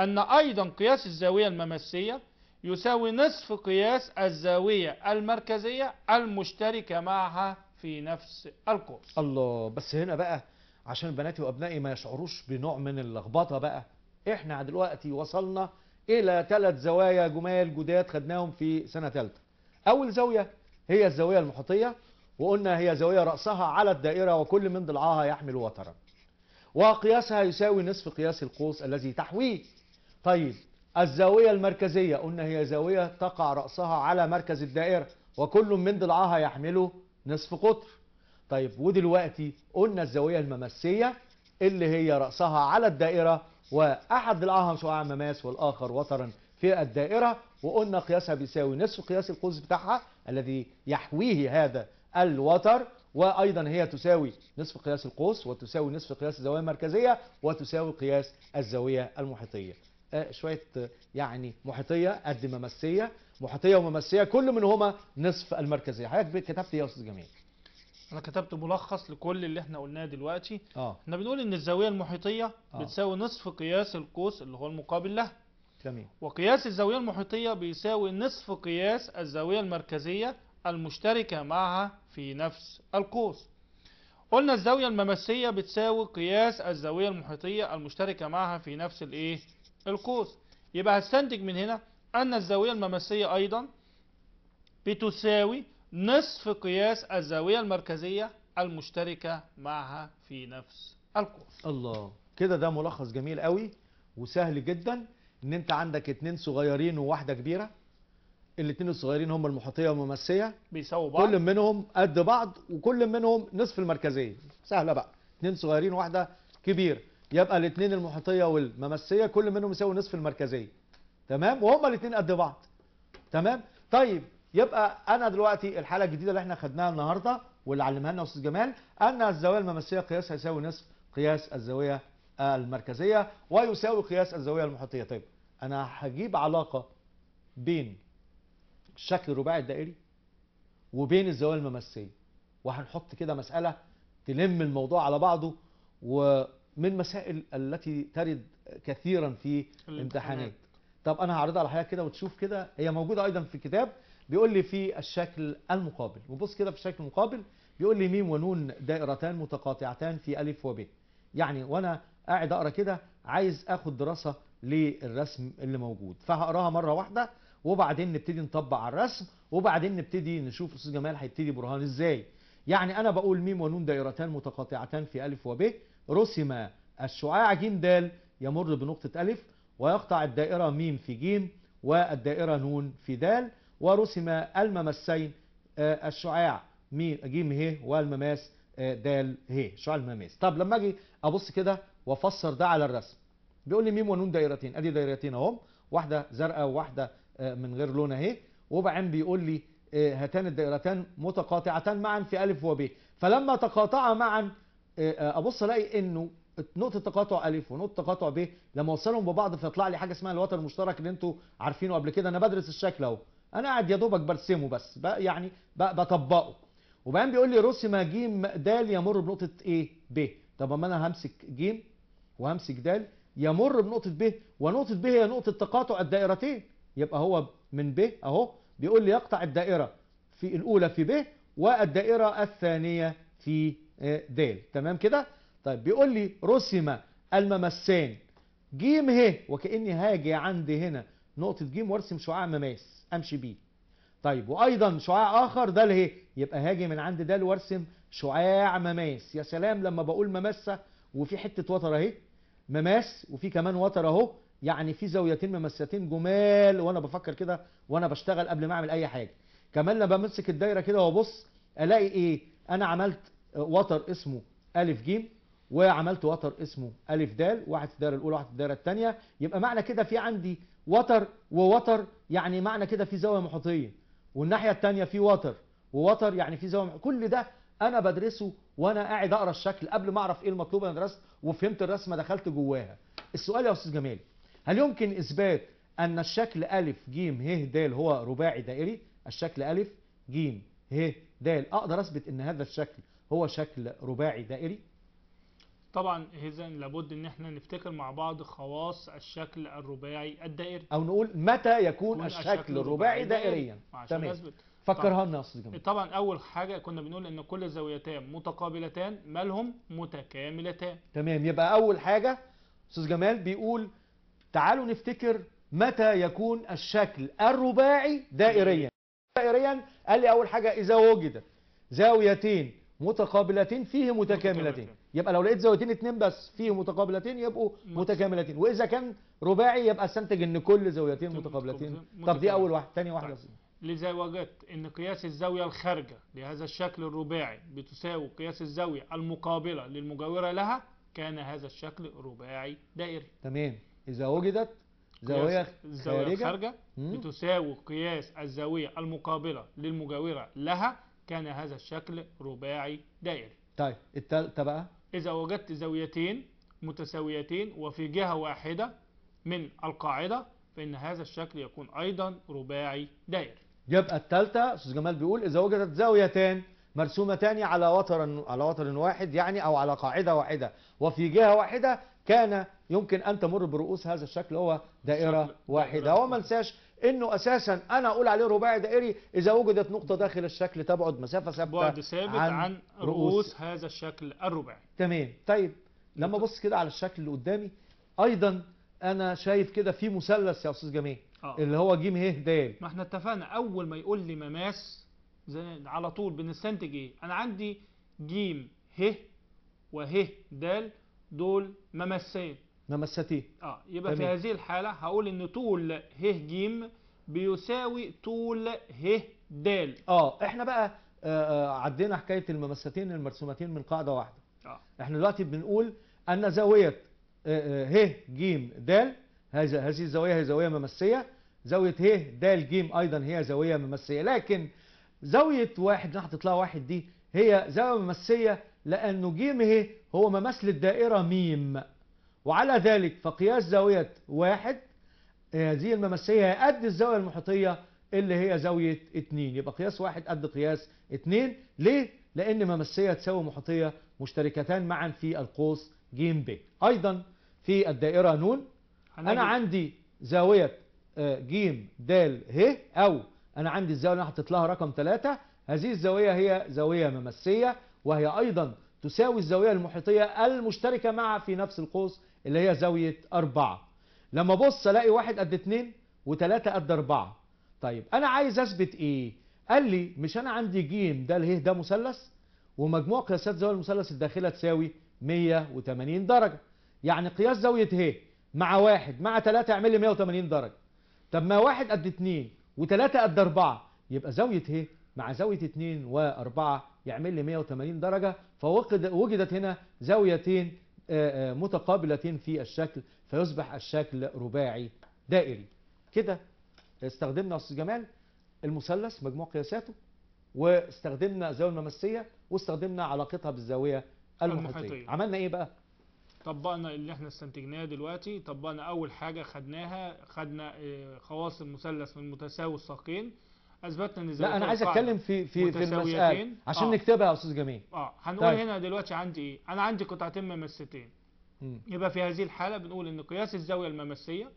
ان ايضا قياس الزاوية الممسية يساوي نصف قياس الزاوية المركزية المشتركة معها في نفس القوس الله بس هنا بقى عشان بناتي وابنائي ما يشعروش بنوع من اللخبطة بقى احنا دلوقتي وصلنا الى ثلاث زوايا جمال جداد خدناهم في سنه ثالثه اول زاويه هي الزاويه المحيطيه وقلنا هي زاويه راسها على الدائره وكل من ضلعها يحمل وترا وقياسها يساوي نصف قياس القوس الذي تحويه طيب الزاويه المركزيه قلنا هي زاويه تقع راسها على مركز الدائره وكل من ضلعها يحمله نصف قطر طيب ودلوقتي قلنا الزاويه الممسيه اللي هي راسها على الدائره وأحد الأعهم شعاع مماس والآخر وترا في الدائرة وقلنا قياسها بيساوي نصف قياس القوس بتاعها الذي يحويه هذا الوتر وأيضا هي تساوي نصف قياس القوس وتساوي نصف قياس الزاوية المركزية وتساوي قياس الزاوية المحيطية آه شوية يعني محيطية قد ممسية محيطية وممسية كل منهما نصف المركزية حضرتك كتبت إيه يا أستاذ جميل انا كتبت ملخص لكل اللي احنا قلناه دلوقتي اه احنا بنقول ان الزاويه المحيطيه آه. بتساوي نصف قياس القوس اللي هو المقابل له تمام وقياس الزاويه المحيطيه بيساوي نصف قياس الزاويه المركزيه المشتركه معها في نفس القوس قلنا الزاويه المماسيه بتساوي قياس الزاويه المحيطيه المشتركه معها في نفس الايه القوس يبقى هستنتج من هنا ان الزاويه المماسيه ايضا بتساوي نصف قياس الزاوية المركزية المشتركة معها في نفس القوس الله كده ده ملخص جميل قوي وسهل جدا ان انت عندك اتنين صغيرين وواحدة كبيرة الاتنين الصغيرين هم المحيطيه والممسيه بيساووا بعض كل منهم قد بعض وكل منهم نصف المركزيه سهله بقى اتنين صغيرين وواحدة كبيرة يبقى الاتنين المحيطيه والممثية كل منهم يساوي نصف المركزيه تمام وهما الاتنين قد بعض تمام طيب يبقى انا دلوقتي الحاله الجديده اللي احنا خدناها النهارده واللي علمها لنا استاذ جمال ان الزاويه الممثيه قياسها يساوي نصف قياس الزاويه آه، المركزيه ويساوي قياس الزاويه المحيطيه طيب انا هجيب علاقه بين الشكل الرباعي الدائري وبين الزوايا الممثيه وهنحط كده مساله تلم الموضوع على بعضه ومن مسائل التي ترد كثيرا في الامتحانات طب انا هعرضها على حضرتك كده وتشوف كده هي موجوده ايضا في الكتاب بيقول لي في الشكل المقابل وبص كده في الشكل المقابل بيقول لي ميم ونون دائرتان متقاطعتان في ألف وب يعني وأنا قاعد أقرأ كده عايز أخد دراسة للرسم اللي موجود فهقراها مرة واحدة وبعدين نبتدي نطبق على الرسم وبعدين نبتدي نشوف أستاذ جمال هيبتدي برهان إزاي يعني أنا بقول ميم ونون دائرتان متقاطعتان في ألف وب رسم الشعاع ج د يمر بنقطة ألف ويقطع الدائرة ميم في ج والدائرة نون في د ورسم الممسين آه، الشعاع م ج ه والمماس آه، د ه شعاع المماس طب لما اجي ابص كده وافسر ده على الرسم بيقول لي ميم ونون دايرتين ادي دايرتين اهم واحده زرقاء وواحده آه، من غير لون اهي وبعدين بيقول لي هاتان الدائرتان متقاطعتان معا في الف وب فلما تقاطعا معا ابص الاقي انه نقطه تقاطع الف ونقطه تقاطع ب لما اوصلهم ببعض فيطلع لي حاجه اسمها الوتر المشترك اللي انتوا عارفينه قبل كده انا بدرس الشكل اهو انا قاعد يا دوبك برسمه بس بقى يعني بقى بطبقه وبعدين بيقول لي رسم ج د يمر بنقطه ايه ب طب اما انا همسك ج وهمسك د يمر بنقطه ب ونقطه ب هي نقطه تقاطع الدائرتين يبقى هو من ب اهو بيقول لي يقطع الدائره في الاولى في ب والدائره الثانيه في آه، د تمام كده طيب بيقول لي رسم الممسان ج ه وكاني هاجي عند هنا نقطه ج وارسم شعاع مماس امشي بيه طيب وايضا شعاع اخر ده اله يبقى هاجي من عند ده وارسم شعاع مماس يا سلام لما بقول مماسه وفي حته وتر اهي مماس وفي كمان وتر اهو يعني في زاويتين ممستين جمال وانا بفكر كده وانا بشتغل قبل ما اعمل اي حاجه كمان لما بمسك الدايره كده وابص الاقي ايه انا عملت وتر اسمه الف جيم وعملت وتر اسمه الف دال واحد في الدايره الاولى واحد في الدايره الثانيه يبقى معنى كده في عندي وتر ووتر يعني معنى كده في زاويه محيطيه والناحيه الثانيه في وتر ووتر يعني في زاويه كل ده انا بدرسه وانا قاعد اقرا الشكل قبل ما اعرف ايه المطلوب انا درست وفهمت الرسمه دخلت جواها السؤال يا استاذ جمال هل يمكن اثبات ان الشكل ا ج ه د هو رباعي دائري الشكل ا ج ه د اقدر اثبت ان هذا الشكل هو شكل رباعي دائري طبعا اذا لابد ان احنا نفتكر مع بعض خواص الشكل الرباعي الدائري او نقول متى يكون الشكل, الرباعي دائريا تمام فكرها لنا يا جمال طبعا اول حاجه كنا بنقول ان كل زاويتان متقابلتان مالهم متكاملتان تمام يبقى اول حاجه استاذ جمال بيقول تعالوا نفتكر متى يكون الشكل الرباعي دائريا دائريا قال لي اول حاجه اذا وجدت زاويتين متقابلتين فيه متكاملتين يبقى لو لقيت زاويتين اتنين بس فيهم متقابلتين يبقوا متكاملتين واذا كان رباعي يبقى استنتج ان كل زاويتين متقابلتين طب دي اول واحده ثاني واحده طيب. لذا وجدت ان قياس الزاويه الخارجه لهذا الشكل الرباعي بتساوي قياس الزاويه المقابله للمجاوره لها كان هذا الشكل رباعي دائري تمام اذا وجدت زاويه الزاويه خارجه بتساوي قياس الزاويه المقابله للمجاوره لها كان هذا الشكل رباعي دائري طيب التالتة بقى إذا وجدت زاويتين متساويتين وفي جهة واحدة من القاعدة فإن هذا الشكل يكون أيضا رباعي دائري يبقى الثالثة أستاذ جمال بيقول إذا وجدت زاويتان مرسومتان على وتر على وتر واحد يعني أو على قاعدة واحدة وفي جهة واحدة كان يمكن أن تمر برؤوس هذا الشكل هو دائرة واحدة وما ننساش انه اساسا انا اقول عليه رباعي دائري اذا وجدت نقطه داخل الشكل تبعد مسافه ثابته بعد ثابت عن, عن رؤوس, رؤوس هذا الشكل الرباعي تمام طيب لما ابص كده على الشكل اللي قدامي ايضا انا شايف كده في مثلث يا استاذ جمال آه. اللي هو ج ه د ما احنا اتفقنا اول ما يقول لي مماس زي على طول بنستنتج ايه انا عندي ج ه وه د دول مماسين نمستيه اه يبقى تمام. في هذه الحاله هقول ان طول ه ج بيساوي طول ه د اه احنا بقى آه, آه، عدينا حكايه الممستين المرسومتين من قاعده واحده آه. احنا دلوقتي بنقول ان زاويه آه، آه، ه ج د هذا هذه الزاويه هي زاويه ممسيه زاويه ه د ج ايضا هي زاويه ممسيه لكن زاويه واحد اللي هتطلع واحد دي هي زاويه ممسيه لانه ج ه هو ممثل الدائره م وعلى ذلك فقياس زاوية واحد آه، هذه الممسية قد الزاوية المحيطية اللي هي زاوية 2 يبقى قياس واحد قد قياس 2 ليه؟ لأن ممسية تساوي محيطية مشتركتان معا في القوس ج ب أيضا في الدائرة ن أنا عندي زاوية آه، ج د ه أو أنا عندي الزاوية اللي هحطت لها رقم ثلاثة هذه الزاوية هي زاوية ممسية وهي أيضا تساوي الزاوية المحيطية المشتركة معها في نفس القوس اللي هي زاوية 4 لما ابص الاقي 1 قد 2 و3 قد 4 طيب انا عايز اثبت ايه قال لي مش انا عندي ج ده اله ده مثلث ومجموع قياسات زاوية المثلث الداخلة تساوي 180 درجة يعني قياس زاوية ه إيه؟ مع 1 مع 3 يعمل لي 180 درجة طب ما 1 قد 2 و3 قد 4 يبقى زاوية ه إيه؟ مع زاوية 2 و4 يعمل لي 180 درجة فوجدت هنا زاويتين آه، آه، متقابلتين في الشكل فيصبح الشكل رباعي دائري كده استخدمنا يا استاذ جمال المثلث مجموع قياساته واستخدمنا الزاويه الممسيه واستخدمنا علاقتها بالزاويه المحيطيه المحيطية. عملنا ايه بقى طبقنا اللي احنا استنتجناه دلوقتي طبقنا اول حاجه خدناها خدنا آه، خواص المثلث من متساوي الساقين اثبتنا ان لا انا عايز اتكلم في في في المساله عشان آه. نكتبها يا استاذ جميل اه هنقول طيب. هنا دلوقتي عندي ايه انا عندي قطعتين ممستين يبقى في هذه الحاله بنقول ان قياس الزاويه الممسيه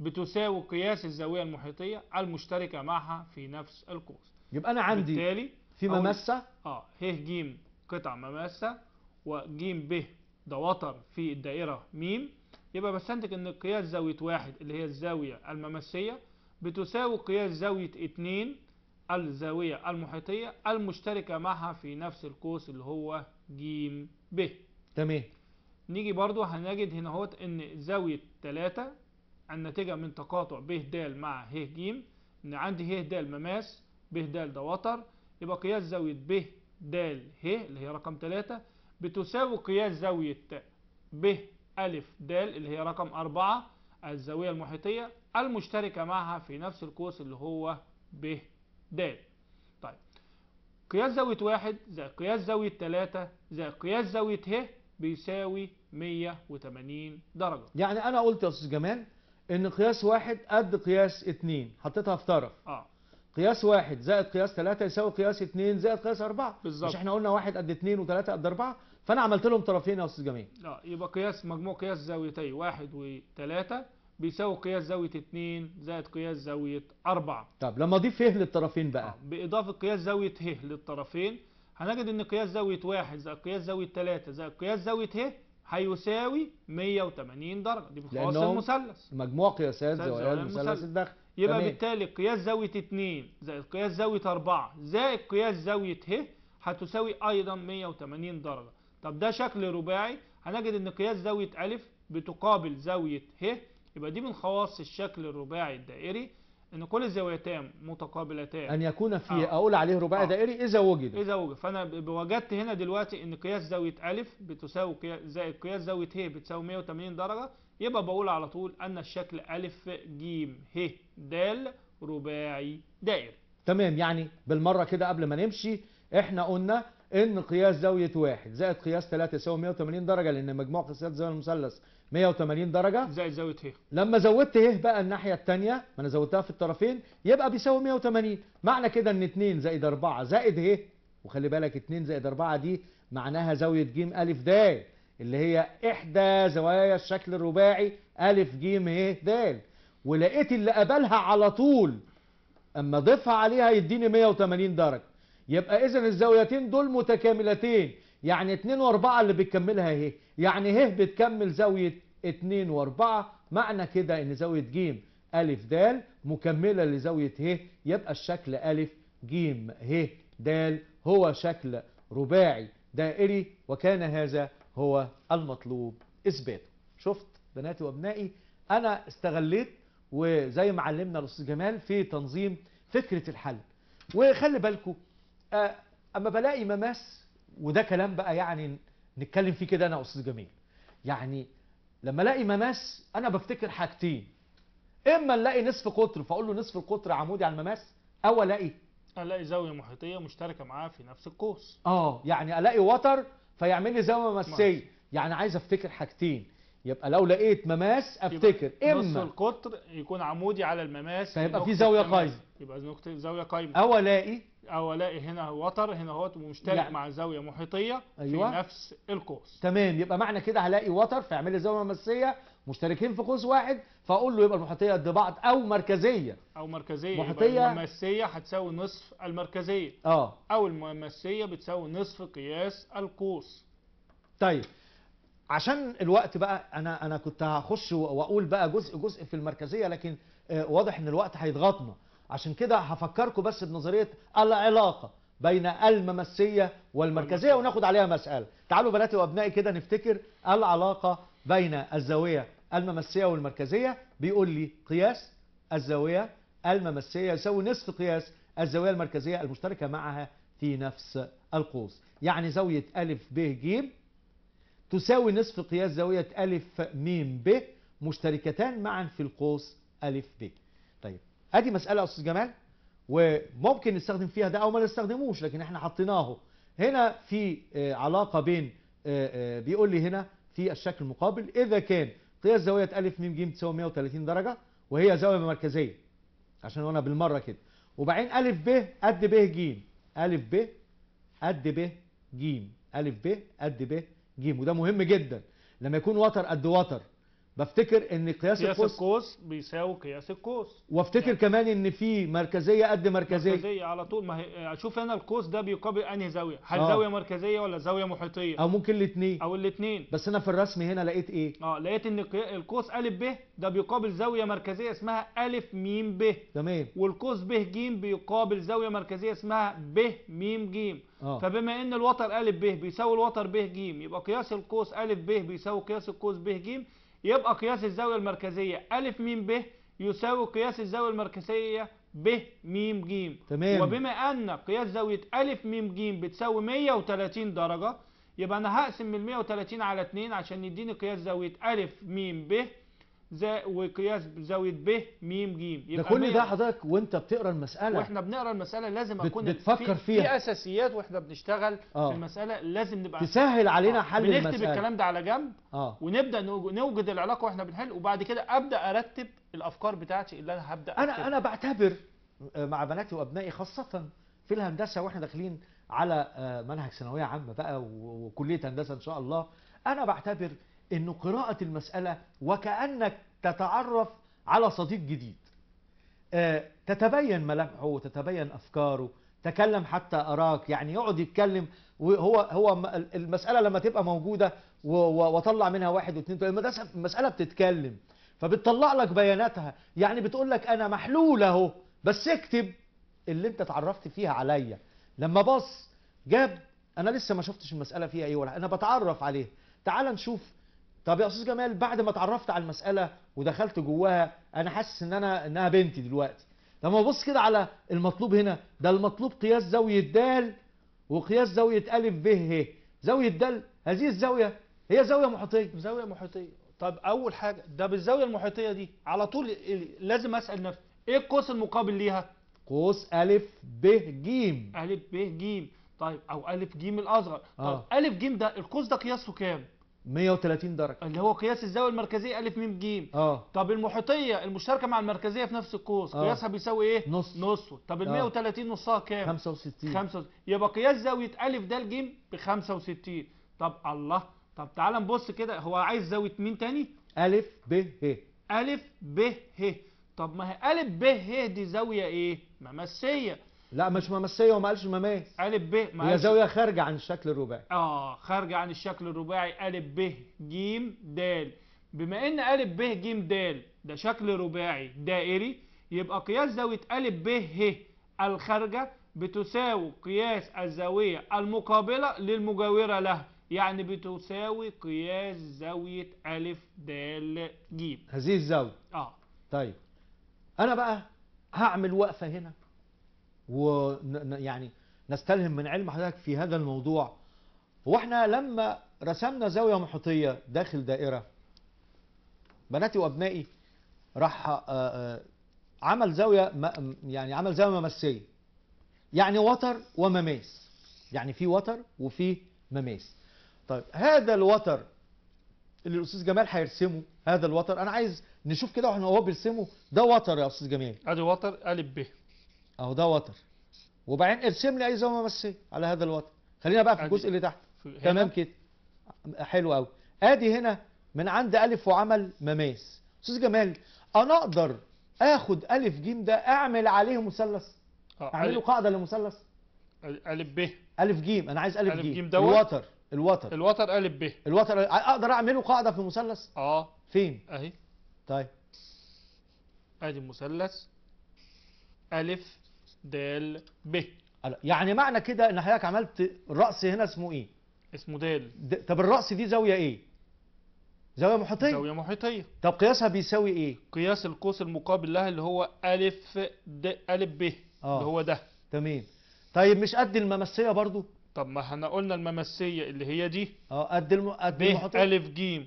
بتساوي قياس الزاويه المحيطيه المشتركه معها في نفس القوس يبقى انا عندي بالتالي في ممسه اه ه ج قطع ممسه وج ب ده وتر في الدائره م يبقى بستنتج ان قياس زاويه واحد اللي هي الزاويه الممسيه بتساوي قياس زاوية اتنين الزاوية المحيطية المشتركة معها في نفس القوس اللي هو ج ب تمام نيجي برضو هنجد هنا هوت ان زاوية تلاتة الناتجة من تقاطع ب د مع ه ج ان عندي ه د مماس ب د ده وتر يبقى قياس زاوية ب د ه اللي هي رقم تلاتة بتساوي قياس زاوية ب أ د اللي هي رقم أربعة الزاوية المحيطية المشتركة معها في نفس القوس اللي هو ب د طيب قياس زاوية واحد زائد قياس زاوية تلاتة زائد قياس زاوية ه بيساوي 180 درجة يعني أنا قلت يا أستاذ جمال إن قياس واحد قد قياس اتنين حطيتها في طرف آه. قياس واحد زائد قياس ثلاثة يساوي قياس اتنين زائد قياس أربعة بالظبط مش احنا قلنا واحد قد اتنين وثلاثة قد أربعة فأنا عملت لهم طرفين يا أستاذ جمال. اه يبقى قياس مجموع قياس زاويتي واحد وثلاثة بيساوي قياس زاوية 2 زائد قياس زاوية 4 طب لما اضيف ه للطرفين بقى بإضافة قياس زاوية ه للطرفين هنجد ان قياس زاوية 1 زائد قياس زاوية 3 زائد قياس زاوية ه هيساوي 180 درجة دي بخواص المثلث مجموع قياسات زوايا المثلث الدخل يبقى تمام. بالتالي قياس زاوية 2 زائد قياس زاوية 4 زائد قياس زاوية ه هتساوي أيضا 180 درجة طب ده شكل رباعي هنجد ان قياس زاوية أ بتقابل زاوية ه يبقى دي من خواص الشكل الرباعي الدائري ان كل الزاويتان متقابلتان ان يكون في آه. اقول عليه رباعي آه. دائري اذا وجد اذا وجد فانا وجدت هنا دلوقتي ان قياس زاويه ا بتساوي زائد قياس زاويه ه بتساوي 180 درجه يبقى بقول على طول ان الشكل ا ج ه د رباعي دائري تمام يعني بالمره كده قبل ما نمشي احنا قلنا ان قياس زاويه واحد زائد قياس 3 يساوي 180 درجه لان مجموع قياسات زاويه المثلث 180 درجه زائد زاويه ه إيه؟ لما زودت ه إيه بقى الناحيه الثانيه ما انا زودتها في الطرفين يبقى بيساوي 180 معنى كده ان 2 زائد 4 زائد ه إيه؟ وخلي بالك 2 زائد 4 دي معناها زاويه ج ا د اللي هي احدى زوايا الشكل الرباعي ا ج ه د ولقيت اللي قبلها على طول اما اضيفها عليها يديني 180 درجه يبقى اذا الزاويتين دول متكاملتين يعني 2 و4 اللي بتكملها اهي يعني ه بتكمل زاويه 2 و4 معنى كده ان زاويه ج ا د مكمله لزاويه ه يبقى الشكل ا ج ه د هو شكل رباعي دائري وكان هذا هو المطلوب اثباته شفت بناتي وابنائي انا استغليت وزي ما علمنا الاستاذ جمال في تنظيم فكره الحل وخلي بالكم اما بلاقي مماس وده كلام بقى يعني نتكلم فيه كده انا استاذ جميل يعني لما الاقي مماس انا بفتكر حاجتين اما الاقي نصف قطر فاقول له نصف القطر عمودي على المماس او الاقي الاقي زاويه محيطيه مشتركه معاه في نفس القوس اه يعني الاقي وتر فيعمل لي زاويه مماسيه يعني عايز افتكر حاجتين يبقى لو لقيت مماس افتكر اما نص القطر يكون عمودي على المماس فيبقى في زاويه قايمه يبقى نقطه زاويه قايمه او الاقي او الاقي هنا وتر هنا اهوت ومشترك نعم. مع زاويه محيطيه أيوة. في نفس القوس تمام يبقى معنى كده هلاقي وتر في لي زاويه ممسيه مشتركين في قوس واحد فاقول له يبقى المحيطيه قد بعض او مركزيه او مركزيه محيطيه الممسيه هتساوي نصف المركزيه اه او الممسيه بتساوي نصف قياس القوس طيب عشان الوقت بقى انا انا كنت هخش واقول بقى جزء جزء في المركزيه لكن آه، واضح ان الوقت هيضغطنا عشان كده هفكركم بس بنظريه العلاقه بين الممسيه والمركزيه وناخد عليها مساله تعالوا بناتي وابنائي كده نفتكر العلاقه بين الزاويه الممسيه والمركزيه بيقول لي قياس الزاويه الممسيه يساوي نصف قياس الزاويه المركزيه المشتركه معها في نفس القوس يعني زاويه ا ب ج تساوي نصف قياس زاويه ا م ب مشتركتان معا في القوس ا ب ادي مساله يا استاذ جمال وممكن نستخدم فيها ده او ما نستخدموش لكن احنا حطيناه هنا في آه، علاقه بين آه، آه، بيقول لي هنا في الشكل المقابل اذا كان قياس زاويه الف م ج تساوي 130 درجه وهي زاويه مركزيه عشان وانا بالمره كده وبعدين الف ب قد ب ج الف ب قد ب ج الف ب قد ب ج وده مهم جدا لما يكون وتر قد وتر بفتكر ان قياس القوس قياس القوس بيساوي قياس القوس وافتكر يعني كمان ان في مركزيه قد مركزيه مركزيه على طول ما هي شوف انا القوس ده بيقابل انهي زاويه هل آه. زاويه مركزيه ولا زاويه محيطيه او ممكن الاثنين او الاثنين بس انا في الرسم هنا لقيت ايه اه لقيت ان القوس ا ب ده بيقابل زاويه مركزيه اسمها ا م ب تمام والقوس ب ج بيقابل زاويه مركزيه اسمها ب م ج آه. فبما ان الوتر ا ب بيساوي الوتر ب ج يبقى قياس القوس ا ب بيساوي قياس القوس ب ج يبقى قياس الزاوية المركزية أ م ب يساوي قياس الزاوية المركزية ب م ج تمام وبما أن قياس زاوية أ م ج بتساوي 130 درجة يبقى أنا هقسم ال 130 على 2 عشان يديني قياس زاوية أ م ب زا وقياس زاويه ب م ج يبقى ده كل ده حضرتك وانت بتقرا المساله واحنا بنقرا المساله لازم اكون بتفكر في فيها في اساسيات واحنا بنشتغل آه. في المساله لازم نبقى تسهل علينا آه. حل المساله بنكتب الكلام ده على جنب آه. ونبدا نوجد العلاقه واحنا بنحل وبعد كده ابدا ارتب الافكار بتاعتي اللي انا هبدا انا انا بعتبر مع بناتي وابنائي خاصه في الهندسه واحنا داخلين على آه، منهج ثانويه عامه بقى وكليه هندسه ان شاء الله انا بعتبر أن قراءة المسألة وكأنك تتعرف على صديق جديد آه، تتبين ملامحه وتتبين أفكاره تكلم حتى أراك يعني يقعد يتكلم وهو هو المسألة لما تبقى موجودة وطلع منها واحد واثنين ثلاثة طيب المسألة بتتكلم فبتطلع لك بياناتها يعني بتقول لك أنا محلول أهو بس اكتب اللي أنت اتعرفت فيها عليا لما بص جاب أنا لسه ما شفتش المسألة فيها إيه ولا أنا بتعرف عليه تعال نشوف طب يا استاذ جمال بعد ما اتعرفت على المساله ودخلت جواها انا حاسس ان انا انها بنتي دلوقتي لما ابص كده على المطلوب هنا ده المطلوب قياس زاويه د وقياس زاويه ا ب ه زاويه د هذه الزاويه هي زاويه محيطيه زاويه محيطيه طب اول حاجه ده بالزاويه المحيطيه دي على طول لازم اسال نفسي ايه القوس المقابل ليها قوس ا ب ج ا ب ج طيب او ا ج الاصغر طب ا آه. ج ده القوس ده قياسه كام 130 درجه اللي هو قياس الزاويه المركزيه ا م ج اه طب المحيطيه المشتركه مع المركزيه في نفس القوس آه. قياسها بيساوي ايه نص نص طب آه. ال 130 نصها كام 65 65 يبقى قياس زاويه ا د ج ب 65 طب الله طب تعال نبص كده هو عايز زاويه مين تاني ا ب ه ا ب ه طب ما هي ا ب ه دي زاويه ايه ممسيه لا مش ممسيه وما قالش مماس قالب ب ما هي زاويه خارجه عن الشكل الرباعي اه خارجه عن الشكل الرباعي قالب ب ج د بما ان ا ب ج د ده شكل رباعي دائري يبقى قياس زاويه ا ب ه الخارجه بتساوي قياس الزاويه المقابله للمجاوره لها يعني بتساوي قياس زاويه ا د ج هذه الزاويه اه طيب انا بقى هعمل وقفه هنا ويعني نستلهم من علم حضرتك في هذا الموضوع هو احنا لما رسمنا زاويه محيطيه داخل دائره بناتي وابنائي راح آه، آه، عمل زاويه يعني عمل زاويه ممسيه يعني وتر ومماس يعني في وتر وفي مماس طيب هذا الوتر اللي الاستاذ جمال هيرسمه هذا الوتر انا عايز نشوف كده واحنا وهو بيرسمه ده وتر يا استاذ جمال ادي وتر ا ب اهو ده وتر وبعدين ارسم لي اي زاويه ممثله على هذا الوتر خلينا بقى في الجزء اللي تحت تمام كده حلو قوي ادي هنا من عند الف وعمل مماس استاذ جمال انا اقدر اخد الف ج ده اعمل عليه مثلث آه، اعمل له قاعده لمثلث الف ب الف ج انا عايز الف ج الوتر الوتر الوتر الف ب الوتر اقدر اعمله قاعده في مثلث اه فين اهي طيب ادي مثلث الف د ب يعني معنى كده ان حضرتك عملت الراس هنا اسمه ايه اسمه د طب الراس دي زاويه ايه زاويه محيطيه زاويه محيطيه طب قياسها بيساوي ايه قياس القوس المقابل لها اللي هو ا د ا ب آه. اللي هو ده تمام طيب مش قد الممسيه برضو طب ما احنا قلنا الممسيه اللي هي دي اه قد الم... قد المحيطيه ا ج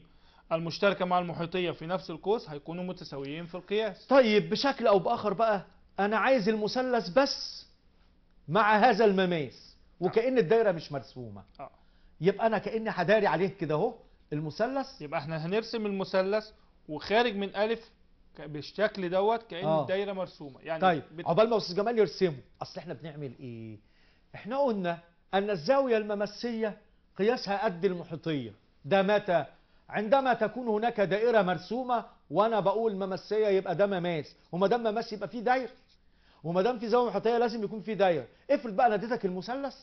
المشتركه مع المحيطيه في نفس القوس هيكونوا متساويين في القياس طيب بشكل او باخر بقى انا عايز المثلث بس مع هذا المماس وكأن الدايرة مش مرسومة آه. يبقى انا كأني هداري عليه كده اهو المثلث يبقى احنا هنرسم المثلث وخارج من الف بالشكل دوت كأن آه. الدايرة مرسومة يعني طيب بت... عقبال ما استاذ جمال يرسمه اصل احنا بنعمل ايه احنا قلنا ان الزاوية الممسية قياسها قد المحيطية ده متى عندما تكون هناك دائرة مرسومة وانا بقول ممسية يبقى ده مماس وما دام مماس يبقى فيه دايرة وما دام في زاويه محيطيه لازم يكون في دايره افرض بقى انا اديتك المثلث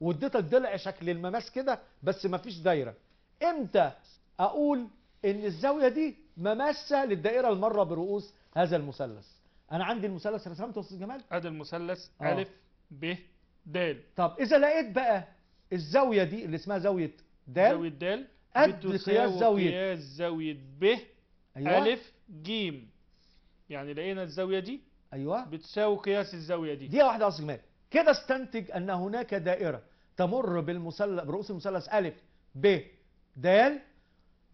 واديتك ضلع شكل المماس كده بس ما فيش دايره امتى اقول ان الزاويه دي مماسه للدائره المره برؤوس هذا المثلث انا عندي المثلث رسمته يا استاذ جمال ادي المثلث ا آه. ب د طب اذا لقيت بقى الزاويه دي اللي اسمها زاويه د زاويه د قد قياس زاويه قياس زاويه ب أيوة. الف ج يعني لقينا الزاويه دي أيوة بتساوي قياس الزاوية دي دقيقة واحدة يا أستاذ جمال كده استنتج أن هناك دائرة تمر بالمثلث برؤوس المثلث أ ب د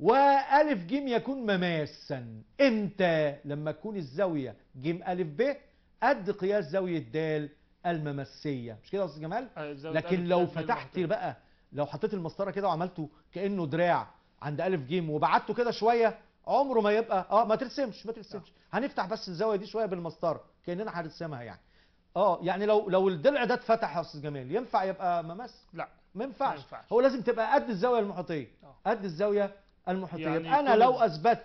وأ ج يكون مماسا إمتى؟ لما تكون الزاوية ج أ ب قد قياس زاوية د الممسية مش كده يا أستاذ جمال؟ آه، لكن لو فتحت بقى لو حطيت المسطره كده وعملته كانه دراع عند ا ج وبعدته كده شويه عمره ما يبقى اه ما ترسمش ما نعم. ترسمش هنفتح بس الزاويه دي شويه بالمسطره كاننا هنرسمها يعني اه يعني لو لو الضلع ده اتفتح يا استاذ جمال ينفع يبقى ممس لا ما ينفعش هو لازم تبقى قد الزاويه المحيطيه آه. قد الزاويه المحيطيه يعني انا لو اثبت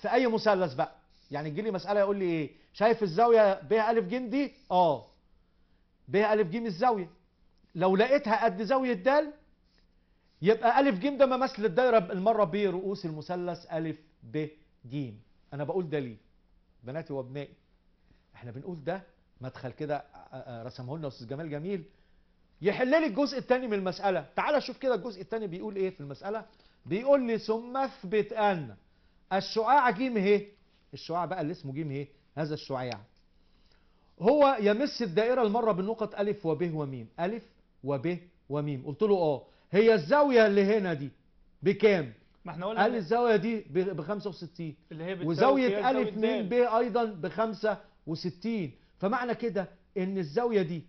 في اي مثلث بقى يعني تجي لي مساله يقول لي ايه شايف الزاويه ب ا ج دي اه ب ا ج الزاويه لو لقيتها قد زاويه د يبقى ألف جيم ده مماثل الدايرة المرة برؤوس المثلث ألف ب جيم أنا بقول ده ليه بناتي وأبنائي احنا بنقول ده مدخل كده آه، آه، رسمه لنا أستاذ جمال جميل يحل لي الجزء الثاني من المسألة تعال شوف كده الجزء الثاني بيقول إيه في المسألة بيقول لي ثم اثبت أن الشعاع جيم هي إيه؟ الشعاع بقى اللي اسمه جيم هي إيه؟ هذا الشعاع هو يمس الدائرة المرة بالنقط ألف وب وميم ألف وب وميم قلت له آه هي الزاويه اللي هنا دي بكام ما احنا قلنا قال الزاويه دي ب 65 اللي هي وزاويه ا م ب ايضا ب 65 فمعنى كده ان الزاويه دي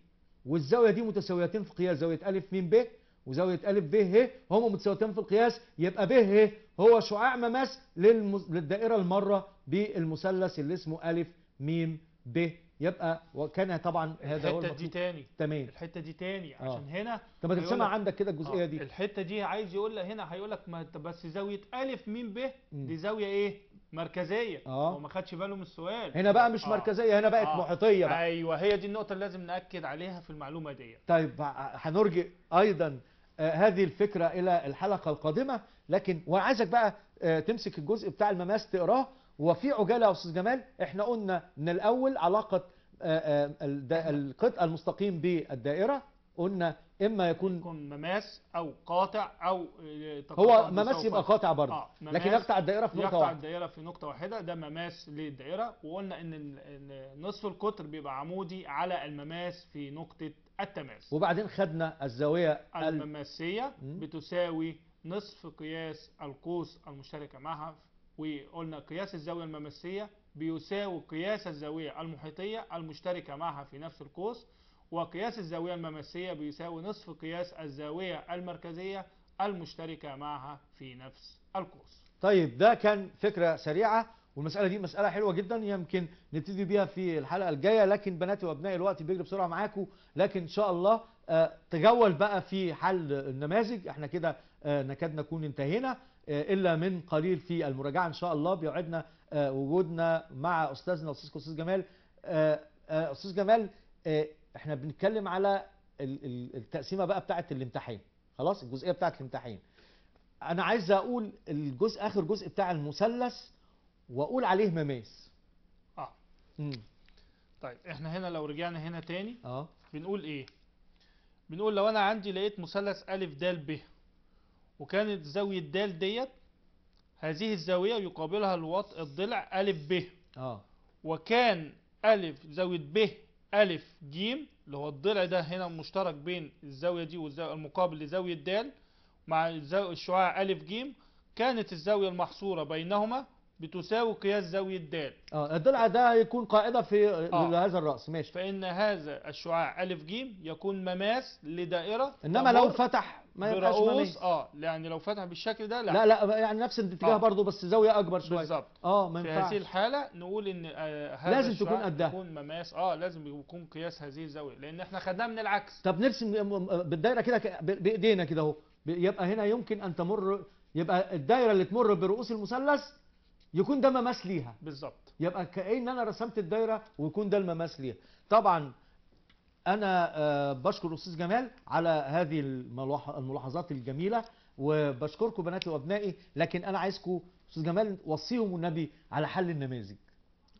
والزاويه دي متساويتين في قياس زاويه أ م ب وزاويه أ ب ه هما متساويتين في القياس يبقى ب ه هو شعاع مماس للدائره المره بالمثلث اللي اسمه أ م ب يبقى وكان طبعا هذا هو الحته دي تاني تمام الحته دي تاني آه. عشان آه. هنا طب ما تتسمع عندك كده الجزئيه آه. دي الحته دي عايز يقول لك هنا هيقول لك ما بس زاويه الف م ب دي زاويه ايه مركزيه آه. هو ما خدش باله من السؤال هنا بقى مش آه. مركزيه هنا بقت آه. محيطيه بقى ايوه هي دي النقطه اللي لازم ناكد عليها في المعلومه دي طيب هنرجئ ايضا آه، هذه الفكره الى الحلقه القادمه لكن وعايزك بقى آه، تمسك الجزء بتاع المماس تقراه وفي عجالة يا أستاذ جمال احنا قلنا من الأول علاقة آه، آه، القطع المستقيم بالدائرة قلنا إما يكون يكون مماس أو قاطع أو آه، هو مماس يبقى قاطع برضه آه لكن يقطع الدائرة في نقطة واحدة يقطع الدائرة في نقطة واحدة ده مماس للدائرة وقلنا إن نصف القطر بيبقى عمودي على المماس في نقطة التماس وبعدين خدنا الزاوية المماسية بتساوي نصف قياس القوس المشتركة معها وقلنا قياس الزاوية الممسية بيساوي قياس الزاوية المحيطية المشتركة معها في نفس القوس وقياس الزاوية الممسية بيساوي نصف قياس الزاوية المركزية المشتركة معها في نفس القوس طيب ده كان فكرة سريعة والمسألة دي مسألة حلوة جدا يمكن نبتدي بيها في الحلقة الجاية لكن بناتي وأبنائي الوقت بيجري بسرعة معاكم لكن إن شاء الله آه، تجول بقى في حل النماذج احنا كده آه، نكاد نكون انتهينا آه، إلا من قليل في المراجعة إن شاء الله بيوعدنا آه، وجودنا مع أستاذنا الأستاذ استاذ جمال أستاذ آه، جمال إحنا بنتكلم على التقسيمة بقى بتاعة الامتحان خلاص الجزئية بتاعة الامتحان أنا عايز أقول الجزء آخر جزء بتاع المثلث وأقول عليه مماس آه مم. طيب إحنا هنا لو رجعنا هنا تاني آه بنقول إيه؟ بنقول لو أنا عندي لقيت مثلث أ د ب وكانت زاوية د ديت هذه الزاوية يقابلها الوط الضلع أ ب اه وكان أ زاوية ب أ ج اللي هو الضلع ده هنا مشترك بين الزاوية دي والزاوية المقابل لزاوية د مع الشعاع أ ج كانت الزاوية المحصورة بينهما بتساوي قياس زاوية د اه الضلع ده هيكون قاعدة في آه. هذا الرأس ماشي فإن هذا الشعاع أ ج يكون مماس لدائرة إنما لو فتح ما يبقاش برؤوس اه يعني لو فتح بالشكل ده لا لا لا يعني نفس الاتجاه آه. برضه بس زاويه اكبر شويه بالظبط اه ما ينفعش في هذه الحاله نقول ان آه هذا لازم تكون قدها يكون مماس اه لازم يكون قياس هذه الزاويه لان احنا خدناها من العكس طب نرسم بالدايره كده بايدينا كده اهو يبقى هنا يمكن ان تمر يبقى الدايره اللي تمر برؤوس المثلث يكون ده مماس ليها بالظبط يبقى كأن انا رسمت الدايره ويكون ده المماس ليها طبعا انا آه، بشكر الاستاذ جمال على هذه الملاحظات الجميله وبشكركم بناتي وابنائي لكن انا عايزكم استاذ جمال وصيهم النبي على حل النماذج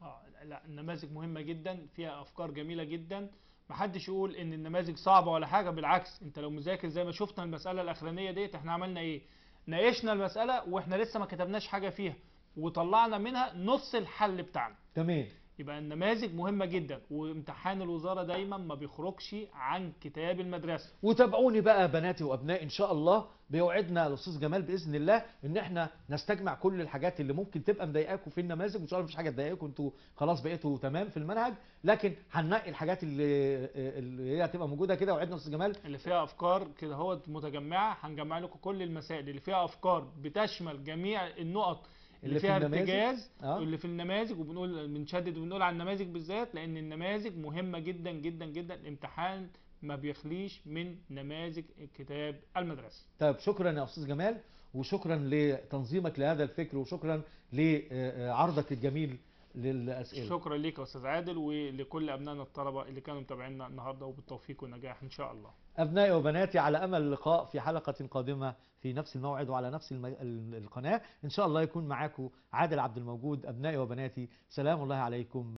اه لا النماذج مهمه جدا فيها افكار جميله جدا محدش يقول ان النماذج صعبه ولا حاجه بالعكس انت لو مذاكر زي ما شفنا المساله الاخرانيه ديت احنا عملنا ايه ناقشنا المساله واحنا لسه ما كتبناش حاجه فيها وطلعنا منها نص الحل بتاعنا تمام يبقى النماذج مهمه جدا وامتحان الوزاره دايما ما بيخرجش عن كتاب المدرسه وتابعوني بقى بناتي وابنائي ان شاء الله بيوعدنا الاستاذ جمال باذن الله ان احنا نستجمع كل الحاجات اللي ممكن تبقى مضايقاكم في النماذج وان شاء الله مفيش حاجه تضايقكم انتوا خلاص بقيتوا تمام في المنهج لكن هننقي الحاجات اللي اللي هي هتبقى موجوده كده وعدنا استاذ جمال اللي فيها افكار كده اهوت متجمعه هنجمع لكم كل المسائل اللي فيها افكار بتشمل جميع النقط اللي فيها ارتجاز آه. اللي في النماذج وبنقول بنشدد وبنقول على النماذج بالذات لان النماذج مهمه جدا جدا جدا الامتحان ما بيخليش من نماذج الكتاب المدرسي. طيب شكرا يا استاذ جمال وشكرا لتنظيمك لهذا الفكر وشكرا لعرضك الجميل للاسئله شكرا ليك يا استاذ عادل ولكل ابنائنا الطلبه اللي كانوا متابعينا النهارده وبالتوفيق والنجاح ان شاء الله ابنائي وبناتي على امل اللقاء في حلقه قادمه في نفس الموعد وعلى نفس القناه ان شاء الله يكون معاكم عادل عبد الموجود ابنائي وبناتي سلام الله عليكم